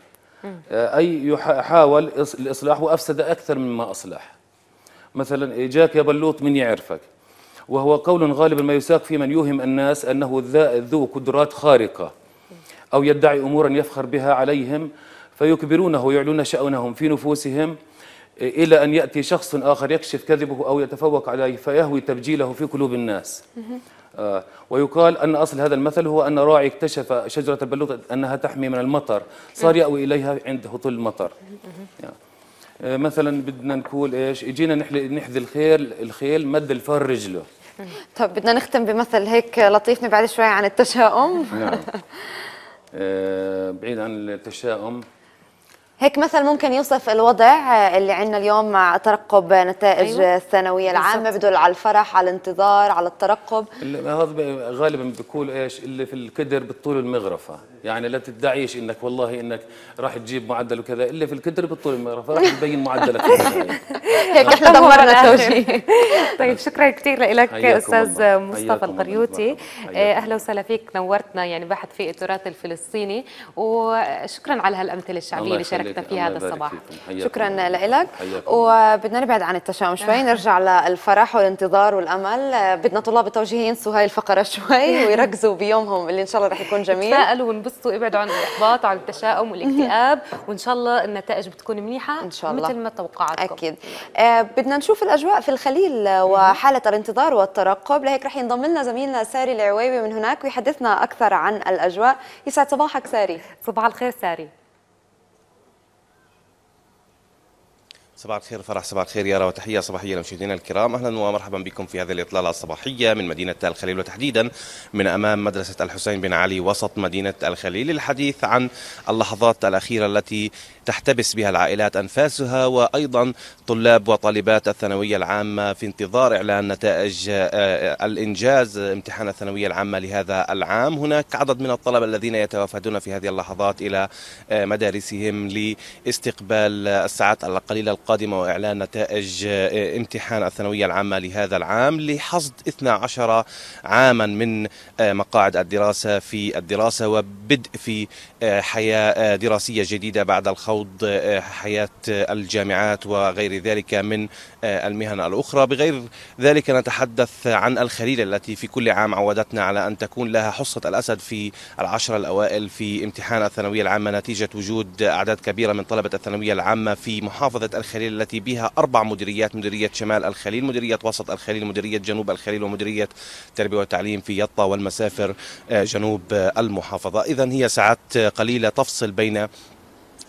اي يحاول الاصلاح وافسد اكثر مما اصلح مثلا اجاك يا بلوط من يعرفك وهو قول غالبا ما يساق في من يوهم الناس انه ذو قدرات خارقه او يدعي امورا يفخر بها عليهم فيكبرونه ويعلون شأنهم في نفوسهم إلى أن يأتي شخص آخر يكشف كذبه أو يتفوق عليه فيهوي تبجيله في قلوب الناس آه ويقال أن أصل هذا المثل هو أن راعي اكتشف شجرة البلوط أنها تحمي من المطر صار يأوي إليها عند هطول المطر يعني آه مثلا بدنا نقول إيش إجينا نحذي الخيل الخيل مد الفار رجله طب بدنا نختم بمثل هيك لطيف بعد شوي عن التشاؤم نعم. آه بعيد عن التشاؤم هيك مثلا ممكن يوصف الوضع اللي عندنا اليوم مع ترقب نتائج أيوة. الثانويه العامه بدل على الفرح على الانتظار على الترقب هذا غالبا بيقول ايش اللي في الكدر بتطول المغرفه يعني لا تدعيش انك والله انك راح تجيب معدل وكذا اللي في الكدر بتطول المغرفه راح تبين معدلك *laughs* هيك احنا دمرنا التوجيه *laughs* طيب شكرا كثير لك استاذ مصطفى القريوتي اهلا وسهلا فيك نورتنا يعني بحث في التراث الفلسطيني وشكرا على هالامثله الشعبيه اللي شاركتنا شاركتنا في هذا الصباح شكرا لك وبدنا نبعد عن التشاؤم شوي نرجع للفرح والانتظار والامل بدنا طلاب التوجيه ينسوا هاي الفقره شوي *laughs* ويركزوا بيومهم اللي ان شاء الله رح يكون جميل تفائلوا وانبسطوا ابعدوا عن الاحباط عن التشاؤم والاكتئاب *laughs* وان شاء الله النتائج بتكون منيحه ان شاء الله مثل ما توقعت اكيد آه، بدنا نشوف الاجواء في الخليل آه، وحاله الانتظار والترقب لهيك رح ينضم لنا زميلنا ساري العويبي من هناك ويحدثنا اكثر عن الاجواء يسعد صباحك ساري صباح الخير ساري صباح الخير فرح صباح الخير يارا وتحية صباحية لمشاهدينا الكرام أهلا ومرحبا بكم في هذه الإطلالة الصباحية من مدينة الخليل وتحديدا من أمام مدرسة الحسين بن علي وسط مدينة الخليل للحديث عن اللحظات الأخيرة التي تحتبس بها العائلات أنفاسها وأيضا طلاب وطالبات الثانوية العامة في انتظار إعلان نتائج آه، آه، الإنجاز امتحان الثانوية العامة لهذا العام هناك عدد من الطلبة الذين يتوافدون في هذه اللحظات إلى آه، مدارسهم لاستقبال الساعات القليلة القادمة وإعلان نتائج امتحان الثانوية العامة لهذا العام لحصد 12 عاما من مقاعد الدراسة في الدراسة وبدء في حياة دراسية جديدة بعد الخوض خوض آه، حياة آه، الجامعات وغير ذلك من آه، المهن الأخرى بغير ذلك نتحدث عن الخليل التي في كل عام عودتنا على أن تكون لها حصة الأسد في العشرة الأوائل في امتحان الثانوية العامة نتيجة وجود أعداد كبيرة من طلبة الثانوية العامة في محافظة الخليل التي بها أربع مديريات مديرية شمال الخليل مديرية وسط الخليل مديرية جنوب الخليل ومديرية تربية وتعليم في يطا والمسافر جنوب المحافظة إذا هي ساعات قليلة تفصل بين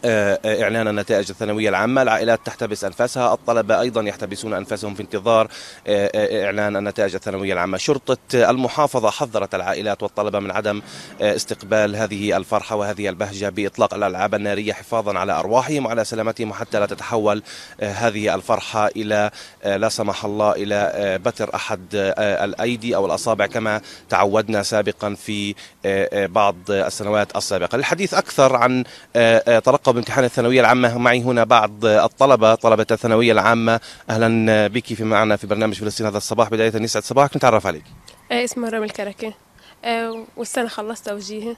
آه، آه، إعلان النتائج الثانوية العامة العائلات تحتبس أنفاسها الطلبة أيضا يحتبسون انفاسهم في انتظار آه، إعلان النتائج الثانوية العامة شرطة المحافظة حذرت العائلات والطلبة من عدم استقبال هذه الفرحة وهذه البهجة بإطلاق الألعاب النارية حفاظا على أرواحهم وعلى سلامتهم وحتى لا تتحول هذه الفرحة إلى لا سمح الله إلى بتر أحد الأيدي أو الأصابع كما تعودنا سابقا في بعض السنوات السابقة للحديث أكثر عن ترقب امتحان الثانويه العامه معي هنا بعض الطلبه طلبه الثانويه العامه اهلا بك في معنا في برنامج فلسطين هذا الصباح بدايه يسعد صباحك نتعرف عليك إيه، اسمي رامي الكركي إيه، والسنه خلصت توجيهي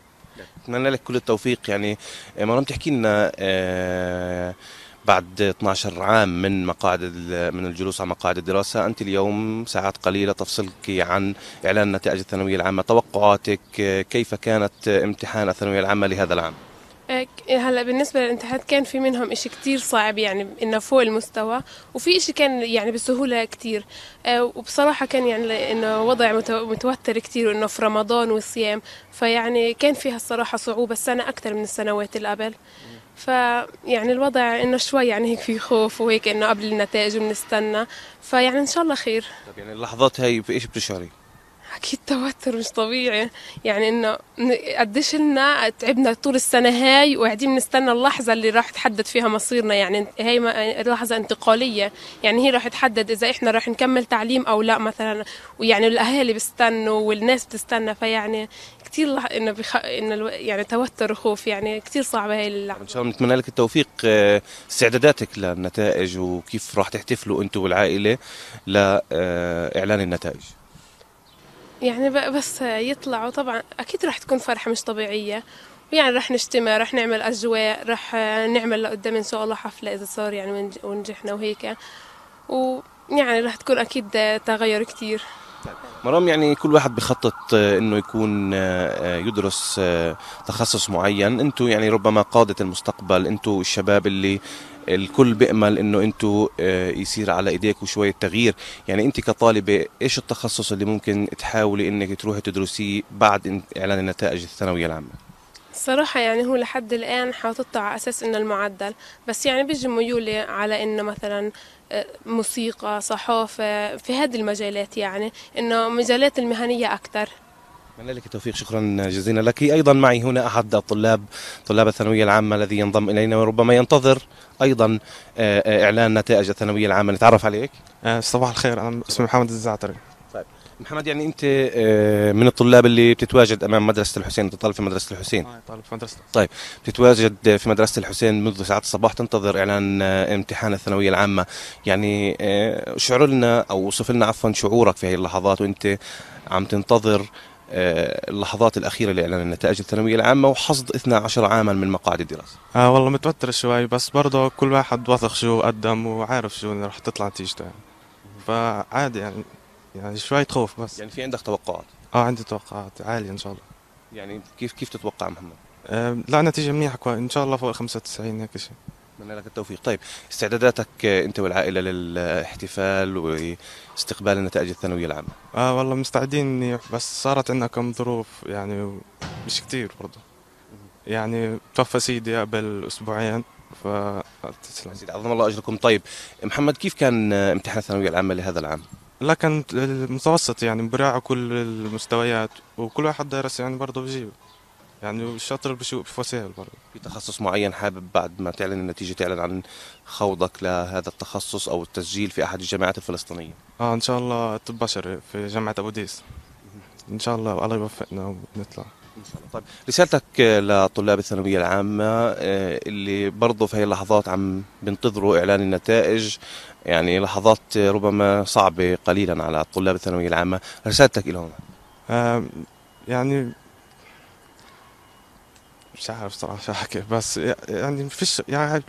اتمنى لك كل التوفيق يعني إيه، مرام تحكي لنا بعد 12 عام من مقاعد من الجلوس على مقاعد الدراسه انت اليوم ساعات قليله تفصلك عن اعلان نتائج الثانويه العامه توقعاتك كيف كانت امتحان الثانويه العامه لهذا العام إيه، هلا بالنسبة للامتحانات كان في منهم إشي كتير صعب يعني إنه فوق المستوى وفي إشي كان يعني بسهولة كتير إيه، وبصراحة كان يعني إنه وضع متوتر كتير وإنه في رمضان والصيام فيعني كان فيها الصراحة صعوبة السنة أكتر من السنوات اللي قبل فيعني الوضع إنه شوي يعني هيك في خوف وهيك إنه قبل النتائج وبنستنى فيعني إن شاء الله خير طب يعني اللحظات هاي بإيش بتشعري؟ اكيد توتر مش طبيعي يعني انه قديش لنا تعبنا طول السنه هاي وقاعدين بنستنى اللحظه اللي راح تحدد فيها مصيرنا يعني هي لحظه انتقاليه يعني هي راح تحدد اذا احنا راح نكمل تعليم او لا مثلا ويعني الاهالي بيستنوا والناس بتستنى فيعني كثير لح... انه بخ... انه الو... يعني توتر وخوف يعني كثير صعبه هاي اللحظه ان شاء الله بنتمنى لك التوفيق آه، استعداداتك للنتائج وكيف راح تحتفلوا انتم والعائله لاعلان النتائج يعني بس يطلعوا طبعا أكيد راح تكون فرحة مش طبيعية يعني رح نجتمع رح نعمل أجواء رح نعمل لقدام إن شاء الله حفلة إذا صار يعني ونجحنا وهيك ويعني رح تكون أكيد تغير كثير مرام يعني كل واحد بخطط آه، انه يكون آه، آه، يدرس تخصص معين انتم يعني ربما قاده المستقبل انتم الشباب اللي الكل بأمل انه انتم آه، يصير على ايديكم شويه تغيير يعني انت كطالبه ايش التخصص اللي ممكن تحاولي انك تروحي تدرسيه بعد اعلان النتائج الثانويه العامه صراحة يعني هو لحد الآن حاططه على أساس إنه المعدل بس يعني بيجي ميولي على إنه مثلا آه، موسيقى صحافة في هذه المجالات يعني إنه مجالات المهنية أكثر أتمنى لك التوفيق شكرا جزيلا لك ايضا معي هنا احد الطلاب طلاب الثانويه العامه الذي ينضم الينا وربما ينتظر ايضا آه، آه، اعلان نتائج الثانويه العامه نتعرف عليك آه، صباح الخير انا اسمي محمد الزعتري طيب محمد يعني انت من الطلاب اللي بتتواجد امام مدرسه الحسين انت طالب في مدرسه الحسين اه طالب في مدرسه طيب بتتواجد في مدرسه الحسين منذ ساعات الصباح تنتظر اعلان امتحان الثانويه العامه يعني شعر لنا او وصف لنا عفوا شعورك في هذه اللحظات وانت عم تنتظر آه، اللحظات الأخيرة لإعلان النتائج الثانوية العامة وحصد 12 عاما من مقاعد الدراسة آه والله متوتر شوي بس برضه كل واحد واثق شو قدم وعارف شو رح تطلع نتيجته يعني فعادي يعني يعني شوية خوف بس يعني في عندك توقعات اه عندي توقعات عالية إن شاء الله يعني كيف كيف تتوقع محمد؟ آه لا نتيجة منيحة ان شاء الله فوق 95 هيك شيء نتمنى لك التوفيق طيب استعداداتك آه، انت والعائله للاحتفال واستقبال النتائج الثانويه العامه اه والله مستعدين بس صارت عندنا كم ظروف يعني مش كتير برضه يعني توفى سيدي قبل اسبوعين ف تسلم سيدي عظم الله اجركم طيب محمد كيف كان آه، امتحان الثانويه العامه لهذا العام لا كان المتوسط يعني براعوا كل المستويات وكل واحد درس يعني برضه بجيبه يعني شاطر بفساهل برضه في تخصص معين حابب بعد ما تعلن النتيجه تعلن عن خوضك لهذا التخصص او التسجيل في احد الجامعات الفلسطينيه اه ان شاء الله طب بشري في جامعه ابو ديس ان شاء الله الله يوفقنا ونطلع طيب رسالتك لطلاب الثانوية العامة آه، اللي برضه في هاي اللحظات عم بينتظروا إعلان النتائج يعني لحظات ربما صعبة قليلا على طلاب الثانوية العامة رسالتك لهم آه، يعني مش عارف صراحه شو احكي بس يعني فيش يعني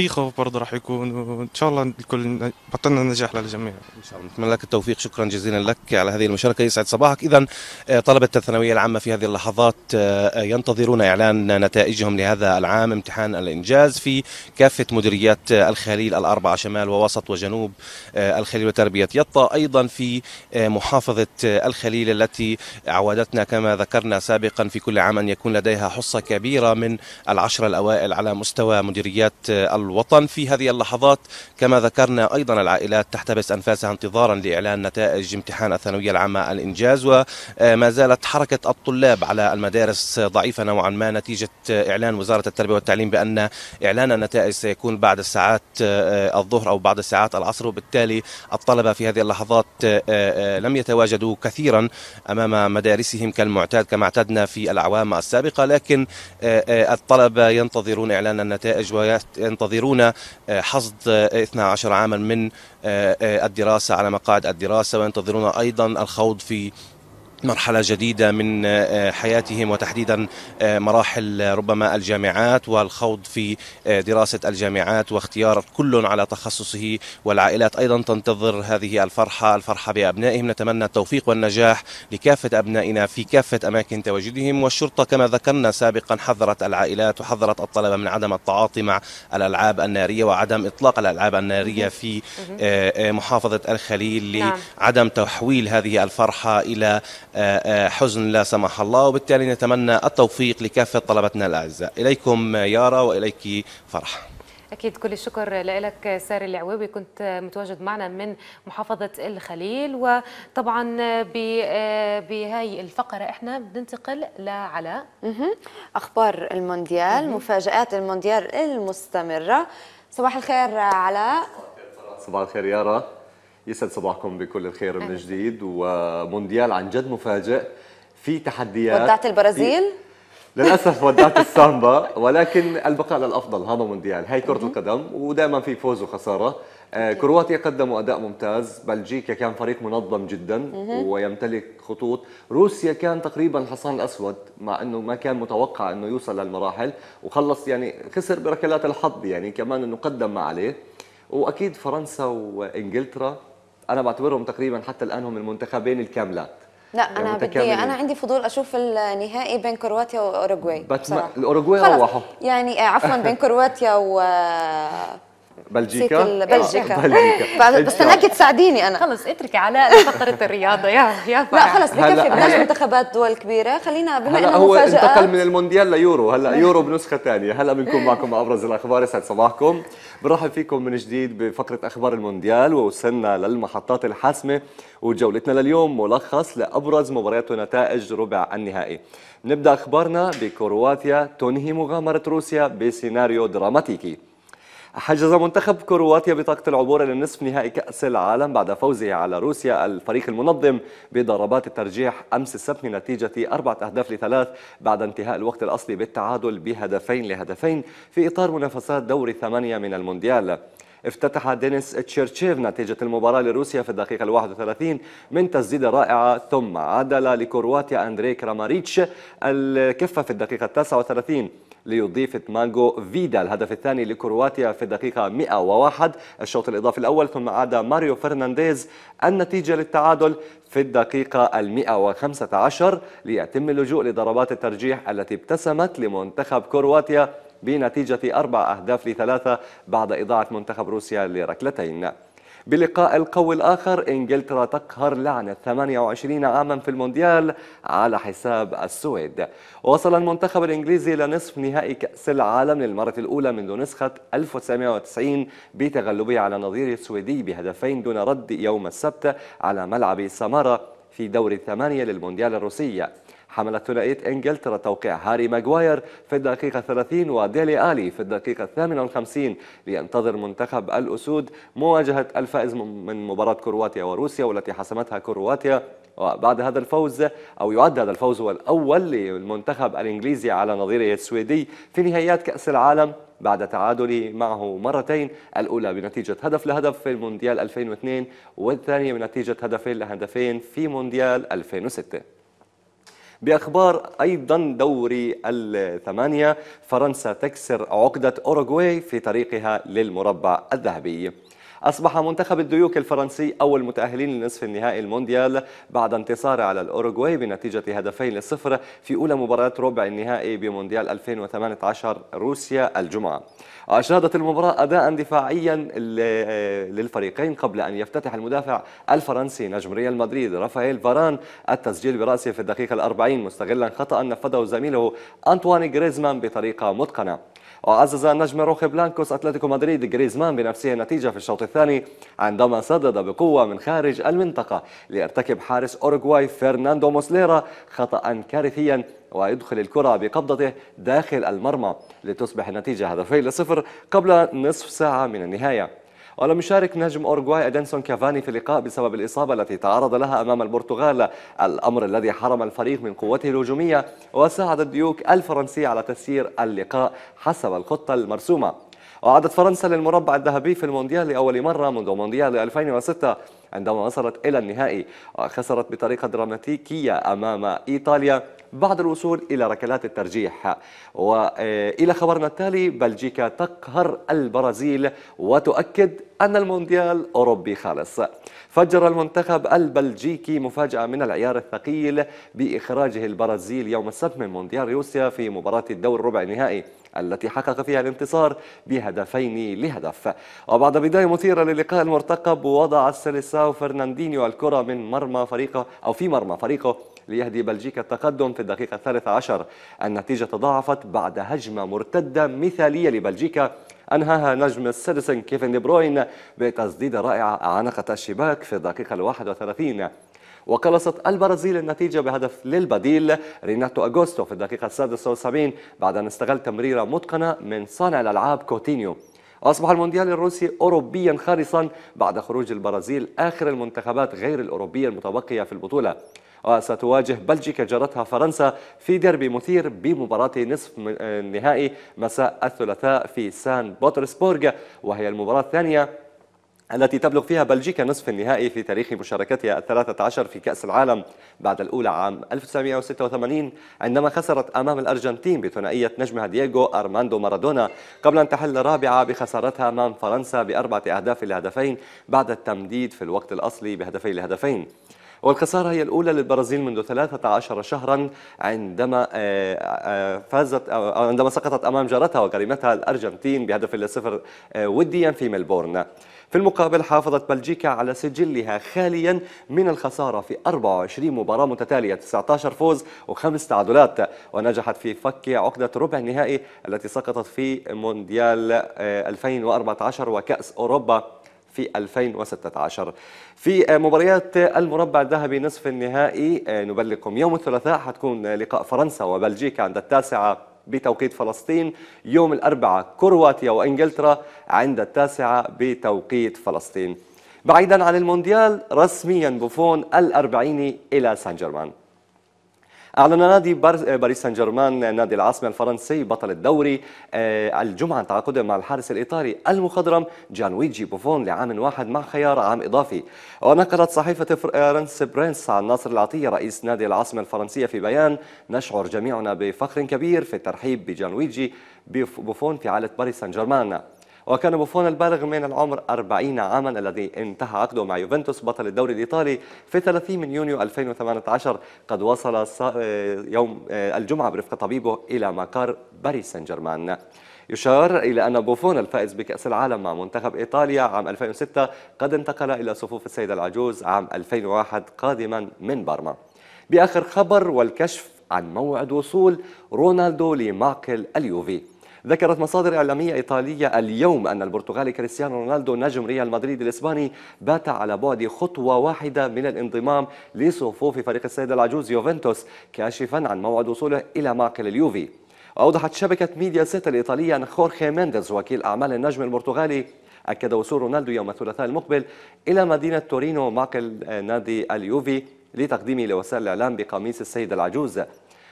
في خوف برضه راح يكون وان شاء الله الكل بطلنا نجاح للجميع ان شاء الله نتمنى لك التوفيق شكرا جزيلا لك على هذه المشاركه يسعد صباحك اذا آه، طلبه الثانويه العامه في هذه اللحظات آه، آه، ينتظرون اعلان نتائجهم لهذا العام امتحان الانجاز في كافه مديريات الخليل الاربعه شمال ووسط وجنوب الخليل وتربيه يطا ايضا في محافظه الخليل التي عودتنا كما ذكرنا سابقا في كل عام ان يكون لديها حصه كبيره من العشره الاوائل على مستوى مديريات الو الوطن في هذه اللحظات كما ذكرنا أيضا العائلات تحتبس أنفاسها انتظارا لإعلان نتائج امتحان الثانوية العامة الإنجاز وما آه، زالت حركة الطلاب على المدارس ضعيفة نوعا ما نتيجة آه، إعلان وزارة التربية والتعليم بأن إعلان النتائج سيكون بعد الساعات آه، الظهر أو بعد ساعات العصر وبالتالي الطلبة في هذه اللحظات لم يتواجدوا كثيرا أمام مدارسهم كالمعتاد كما اعتدنا في الأعوام السابقة لكن الطلبة ينتظرون إعلان النتائج وينتظرون ينتظرون آه، حصد 12 آه، عاما من آه، الدراسة على مقاعد الدراسة وينتظرون أيضا الخوض في مرحلة جديدة من آه، حياتهم وتحديدا آه، مراحل آه، ربما الجامعات والخوض في دراسة الجامعات واختيار كل على تخصصه والعائلات أيضا تنتظر هذه الفرحة الفرحة بأبنائهم نتمنى التوفيق والنجاح لكافة أبنائنا في كافة أماكن تواجدهم والشرطة كما ذكرنا سابقا حذرت العائلات وحذرت الطلبة من عدم التعاطي مع الألعاب النارية وعدم إطلاق الألعاب النارية في محافظة الخليل نعم. لعدم تحويل هذه الفرحة إلى آه، آه، حزن لا سمح الله وبالتالي نتمنى التوفيق لكافة طلبتنا الأعزاء إليكم يارا وإليك فرح أكيد كل الشكر لك ساري العويوي كنت متواجد معنا من محافظة الخليل وطبعا آه، بهاي الفقرة احنا بننتقل لعلاء أخبار المونديال مفاجآت المونديال المستمرة صباح الخير علاء صباح الخير يارا يسعد صباحكم بكل الخير من جديد ومونديال عن جد مفاجئ في تحديات ودعت البرازيل للاسف ودعت السامبا ولكن البقاء للافضل هذا مونديال هي كره القدم ودائما في فوز وخساره آه، كرواتيا قدموا اداء ممتاز بلجيكا كان فريق منظم جدا ويمتلك خطوط روسيا كان تقريبا الحصان الاسود مع انه ما كان متوقع انه يوصل للمراحل وخلص يعني خسر بركلات الحظ يعني كمان انه قدم ما عليه واكيد فرنسا وانجلترا انا بعتبرهم تقريبا حتى الان هم المنتخبين الكاملات لا يعني انا بدي انا عندي فضول اشوف النهائي بين كرواتيا واوروغواي بس الاوروغواي روحوا يعني آه، عفوا بين *laughs* كرواتيا و آه، بلجيكا بلجيكا بلجيكا *laughs* بستناكي إيه، تساعديني انا خلص اتركي علاء *laughs* فقره الرياضه يا يا لا خلص بكفي بلاش منتخبات دول كبيره خلينا بما انه هو مفاجأة انتقل من المونديال ليورو هلا نعم. يورو بنسخه ثانيه هلا بنكون معكم مع ابرز الاخبار يسعد صباحكم بنرحب فيكم من جديد بفقره اخبار المونديال ووصلنا للمحطات الحاسمه وجولتنا لليوم ملخص لابرز مباريات ونتائج ربع النهائي نبدا اخبارنا بكرواتيا تنهي مغامره روسيا بسيناريو دراماتيكي حجز منتخب كرواتيا بطاقة العبور للنصف نهائي كأس العالم بعد فوزه على روسيا الفريق المنظم بضربات الترجيح أمس السبت نتيجة أربعة أهداف لثلاث بعد انتهاء الوقت الأصلي بالتعادل بهدفين لهدفين في إطار منافسات دور ثمانية من المونديال افتتح دينيس تشيرتشيف نتيجة المباراة لروسيا في الدقيقة 31 من تسديدة رائعة ثم عدل لكرواتيا أندريك راماريتش الكفة في الدقيقة 39 ليضيف تمانجو فيدا الهدف الثاني لكرواتيا في الدقيقة 101 الشوط الإضافي الأول ثم عاد ماريو فرنانديز النتيجة للتعادل في الدقيقة 115 ليتم اللجوء لضربات الترجيح التي ابتسمت لمنتخب كرواتيا بنتيجة أربع أهداف لثلاثة بعد إضاعة منتخب روسيا لركلتين بلقاء القوي الآخر إنجلترا تقهر لعنة 28 عاما في المونديال على حساب السويد وصل المنتخب الإنجليزي إلى نصف نهائي كأس العالم للمرة الأولى منذ نسخة 1990 بتغلبه على نظيره السويدي بهدفين دون رد يوم السبت على ملعب سمارة في دور الثمانية للمونديال الروسية حملت ثنائية إنجلترا توقيع هاري ماجواير في الدقيقة 30 وديلي آلي في الدقيقة 58 لينتظر منتخب الأسود مواجهة الفائز من مباراة كرواتيا وروسيا والتي حسمتها كرواتيا وبعد هذا الفوز أو يعد هذا الفوز هو الأول للمنتخب الإنجليزي على نظيره السويدي في نهائيات كأس العالم بعد تعادله معه مرتين الأولى بنتيجة هدف لهدف في المونديال 2002 والثانية بنتيجة هدفين لهدفين في مونديال 2006 بأخبار أيضا دوري الثمانية فرنسا تكسر عقدة أوروغواي في طريقها للمربع الذهبي أصبح منتخب الديوك الفرنسي أول متأهلين لنصف النهائي المونديال بعد انتصاره على الأوروغواي بنتيجة هدفين لصفر في أولى مباراة ربع النهائي بمونديال 2018 روسيا الجمعة أشادت المباراة أداء دفاعيا للفريقين قبل أن يفتتح المدافع الفرنسي نجم ريال مدريد رافائيل فاران التسجيل برأسه في الدقيقة الأربعين مستغلا خطأ نفذه زميله أنطواني غريزمان بطريقة متقنة وعزز نجم روخي بلانكوس اتلتيكو مدريد جريزمان بنفسه النتيجه في الشوط الثاني عندما سدد بقوه من خارج المنطقه ليرتكب حارس اوروغواي فرناندو موسليرا خطا كارثيا ويدخل الكرة بقبضته داخل المرمى لتصبح النتيجة هدفين لصفر قبل نصف ساعة من النهاية ولم يشارك نجم أورغواي أدينسون كافاني في اللقاء بسبب الإصابة التي تعرض لها أمام البرتغال الأمر الذي حرم الفريق من قوته الهجومية وساعد الديوك الفرنسي على تسيير اللقاء حسب الخطة المرسومة وعادت فرنسا للمربع الذهبي في المونديال لأول مرة منذ مونديال 2006 عندما وصلت إلى النهائي وخسرت بطريقة دراماتيكية أمام إيطاليا بعد الوصول إلى ركلات الترجيح وإلى خبرنا التالي بلجيكا تقهر البرازيل وتؤكد أن المونديال أوروبي خالص فجر المنتخب البلجيكي مفاجأة من العيار الثقيل بإخراجه البرازيل يوم السبت من مونديال روسيا في مباراة الدور الربع النهائي التي حقق فيها الانتصار بهدفين لهدف وبعد بداية مثيرة للقاء المرتقب وضع السلساو فرناندينيو الكرة من مرمى فريقه أو في مرمى فريقه ليهدي بلجيكا التقدم في الدقيقة الثالثة عشر النتيجة تضاعفت بعد هجمة مرتدة مثالية لبلجيكا أنهاها نجم السيرسن كيفن دي بروين بتسديدة رائعة عانقت الشباك في الدقيقة الواحد وثلاثين وقلصت البرازيل النتيجة بهدف للبديل ريناتو أغوستو في الدقيقة السادسة والسبعين بعد أن استغل تمريرة متقنة من صانع الألعاب كوتينيو أصبح المونديال الروسي أوروبيا خالصا بعد خروج البرازيل آخر المنتخبات غير الأوروبية المتبقية في البطولة وستواجه بلجيكا جارتها فرنسا في ديربي مثير بمباراة نصف النهائي آه، مساء الثلاثاء في سان بطرسبورغ وهي المباراة الثانية التي تبلغ فيها بلجيكا نصف النهائي في تاريخ مشاركتها الثلاثة عشر في كأس العالم بعد الأولى عام 1986 عندما خسرت أمام الأرجنتين بثنائية نجمها دييغو أرماندو مارادونا قبل أن تحل رابعة بخسارتها أمام فرنسا بأربعة أهداف لهدفين بعد التمديد في الوقت الأصلي بهدفين لهدفين والخسارة هي الأولى للبرازيل منذ 13 شهرا عندما آه، آه، فازت آه، عندما سقطت أمام جارتها وغريمتها الأرجنتين بهدف لصفر وديا في ملبورن في المقابل حافظت بلجيكا على سجلها خاليا من الخسارة في 24 مباراة متتالية 19 فوز وخمس تعادلات ونجحت في فك عقدة ربع النهائي التي سقطت في مونديال 2014 وكأس أوروبا في 2016 في آه، مباريات المربع الذهبي نصف النهائي آه، نبلغكم يوم الثلاثاء حتكون لقاء فرنسا وبلجيكا عند التاسعة بتوقيت فلسطين يوم الأربعاء كرواتيا وإنجلترا عند التاسعة بتوقيت فلسطين بعيدا عن المونديال رسميا بوفون الأربعيني إلى سان جيرمان أعلن نادي باريس سان جيرمان نادي العاصمة الفرنسي بطل الدوري آه، الجمعة تعاقده مع الحارس الإيطالي المخضرم جانويجي بوفون لعام واحد مع خيار عام إضافي ونقلت صحيفة فرنس برينس عن ناصر العطية رئيس نادي العاصمة الفرنسية في بيان نشعر جميعنا بفخر كبير في الترحيب بجانويجي بوفون في عائلة باريس سان جيرمان وكان بوفون البالغ من العمر 40 عاما الذي انتهى عقده مع يوفنتوس بطل الدوري الإيطالي في 30 من يونيو 2018 قد وصل آه، يوم آه، الجمعة برفقه طبيبه إلى مقر باريس سان جيرمان يشار إلى أن بوفون الفائز بكأس العالم مع منتخب إيطاليا عام 2006 قد انتقل إلى صفوف السيدة العجوز عام 2001 قادما من بارما. بآخر خبر والكشف عن موعد وصول رونالدو لمعقل اليوفي ذكرت مصادر إعلامية إيطالية اليوم أن البرتغالي كريستيانو رونالدو نجم ريال مدريد الإسباني بات على بعد خطوة واحدة من الانضمام لصفوف فريق السيد العجوز يوفنتوس كاشفا عن موعد وصوله إلى معقل اليوفي وأوضحت شبكة ميديا سيت الإيطالية أن خورخي مينديز وكيل أعمال النجم البرتغالي أكد وصول رونالدو يوم الثلاثاء المقبل إلى مدينة تورينو معقل نادي اليوفي لتقديمه لوسائل الإعلام بقميص السيد العجوز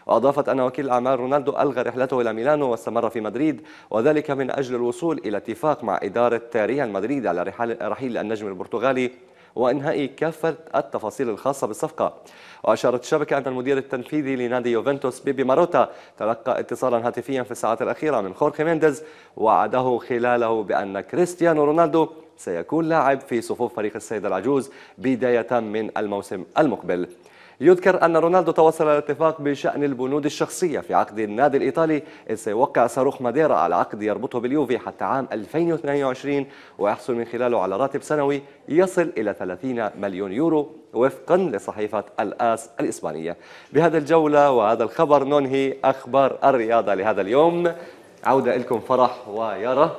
وأضافت أن وكيل الأعمال رونالدو ألغى رحلته إلى ميلانو واستمر في مدريد وذلك من أجل الوصول إلى اتفاق مع إدارة ريال مدريد على رحيل النجم البرتغالي وإنهاء كافة التفاصيل الخاصة بالصفقة وأشارت الشبكة أن المدير التنفيذي لنادي يوفنتوس بيبي ماروتا تلقى اتصالا هاتفيا في الساعات الأخيرة من خورخي مينديز وعده خلاله بأن كريستيانو رونالدو سيكون لاعب في صفوف فريق السيد العجوز بداية من الموسم المقبل يذكر أن رونالدو توصل إلى اتفاق بشأن البنود الشخصية في عقد النادي الإيطالي إذ سيوقع صاروخ ماديرا على عقد يربطه باليوفي حتى عام 2022 ويحصل من خلاله على راتب سنوي يصل إلى 30 مليون يورو وفقا لصحيفة الآس الإسبانية بهذا الجولة وهذا الخبر ننهي أخبار الرياضة لهذا اليوم عودة لكم فرح ويرى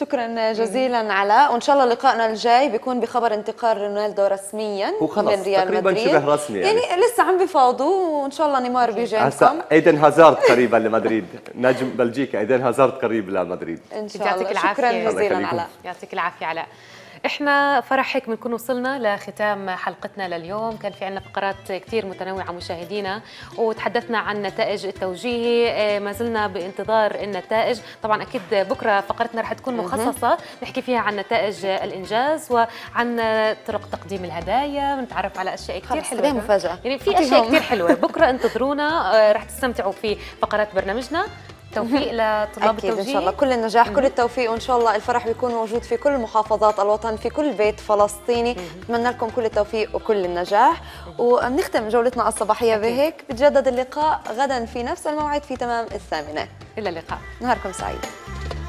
شكرا جزيلا علاء وان شاء الله لقائنا الجاي بيكون بخبر انتقال رونالدو رسميا وخلص من ريال تقريبا مدريد شبه رسمي يعني. يعني لسه عم بفاوضوا وان شاء الله نيمار بيجي عندكم ايدن هازارد قريبا لمدريد *laughs* نجم بلجيكا ايدن هازارد قريب لمدريد ان شاء الله يعطيك العافيه شكرا جزيلا علاء يعطيك العافيه علاء احنا فرح هيك بنكون وصلنا لختام حلقتنا لليوم كان في عنا فقرات كثير متنوعه مشاهدينا وتحدثنا عن نتائج التوجيهي إيه، ما زلنا بانتظار النتائج طبعا اكيد بكره فقرتنا رح تكون مخصصه نحكي فيها عن نتائج الانجاز وعن طرق تقديم الهدايا بنتعرف على اشياء كثير حلوه مفاجاه يعني في اشياء كثير حلوه بكره انتظرونا إيه، رح تستمتعوا في فقرات برنامجنا توفيق لطلاب أكيد التوجيه ان شاء الله كل النجاح كل التوفيق وان شاء الله الفرح بيكون موجود في كل محافظات الوطن في كل بيت فلسطيني بتمنى لكم كل التوفيق وكل النجاح وبنختم جولتنا الصباحيه بهيك بتجدد اللقاء غدا في نفس الموعد في تمام الثامنه الى اللقاء نهاركم سعيد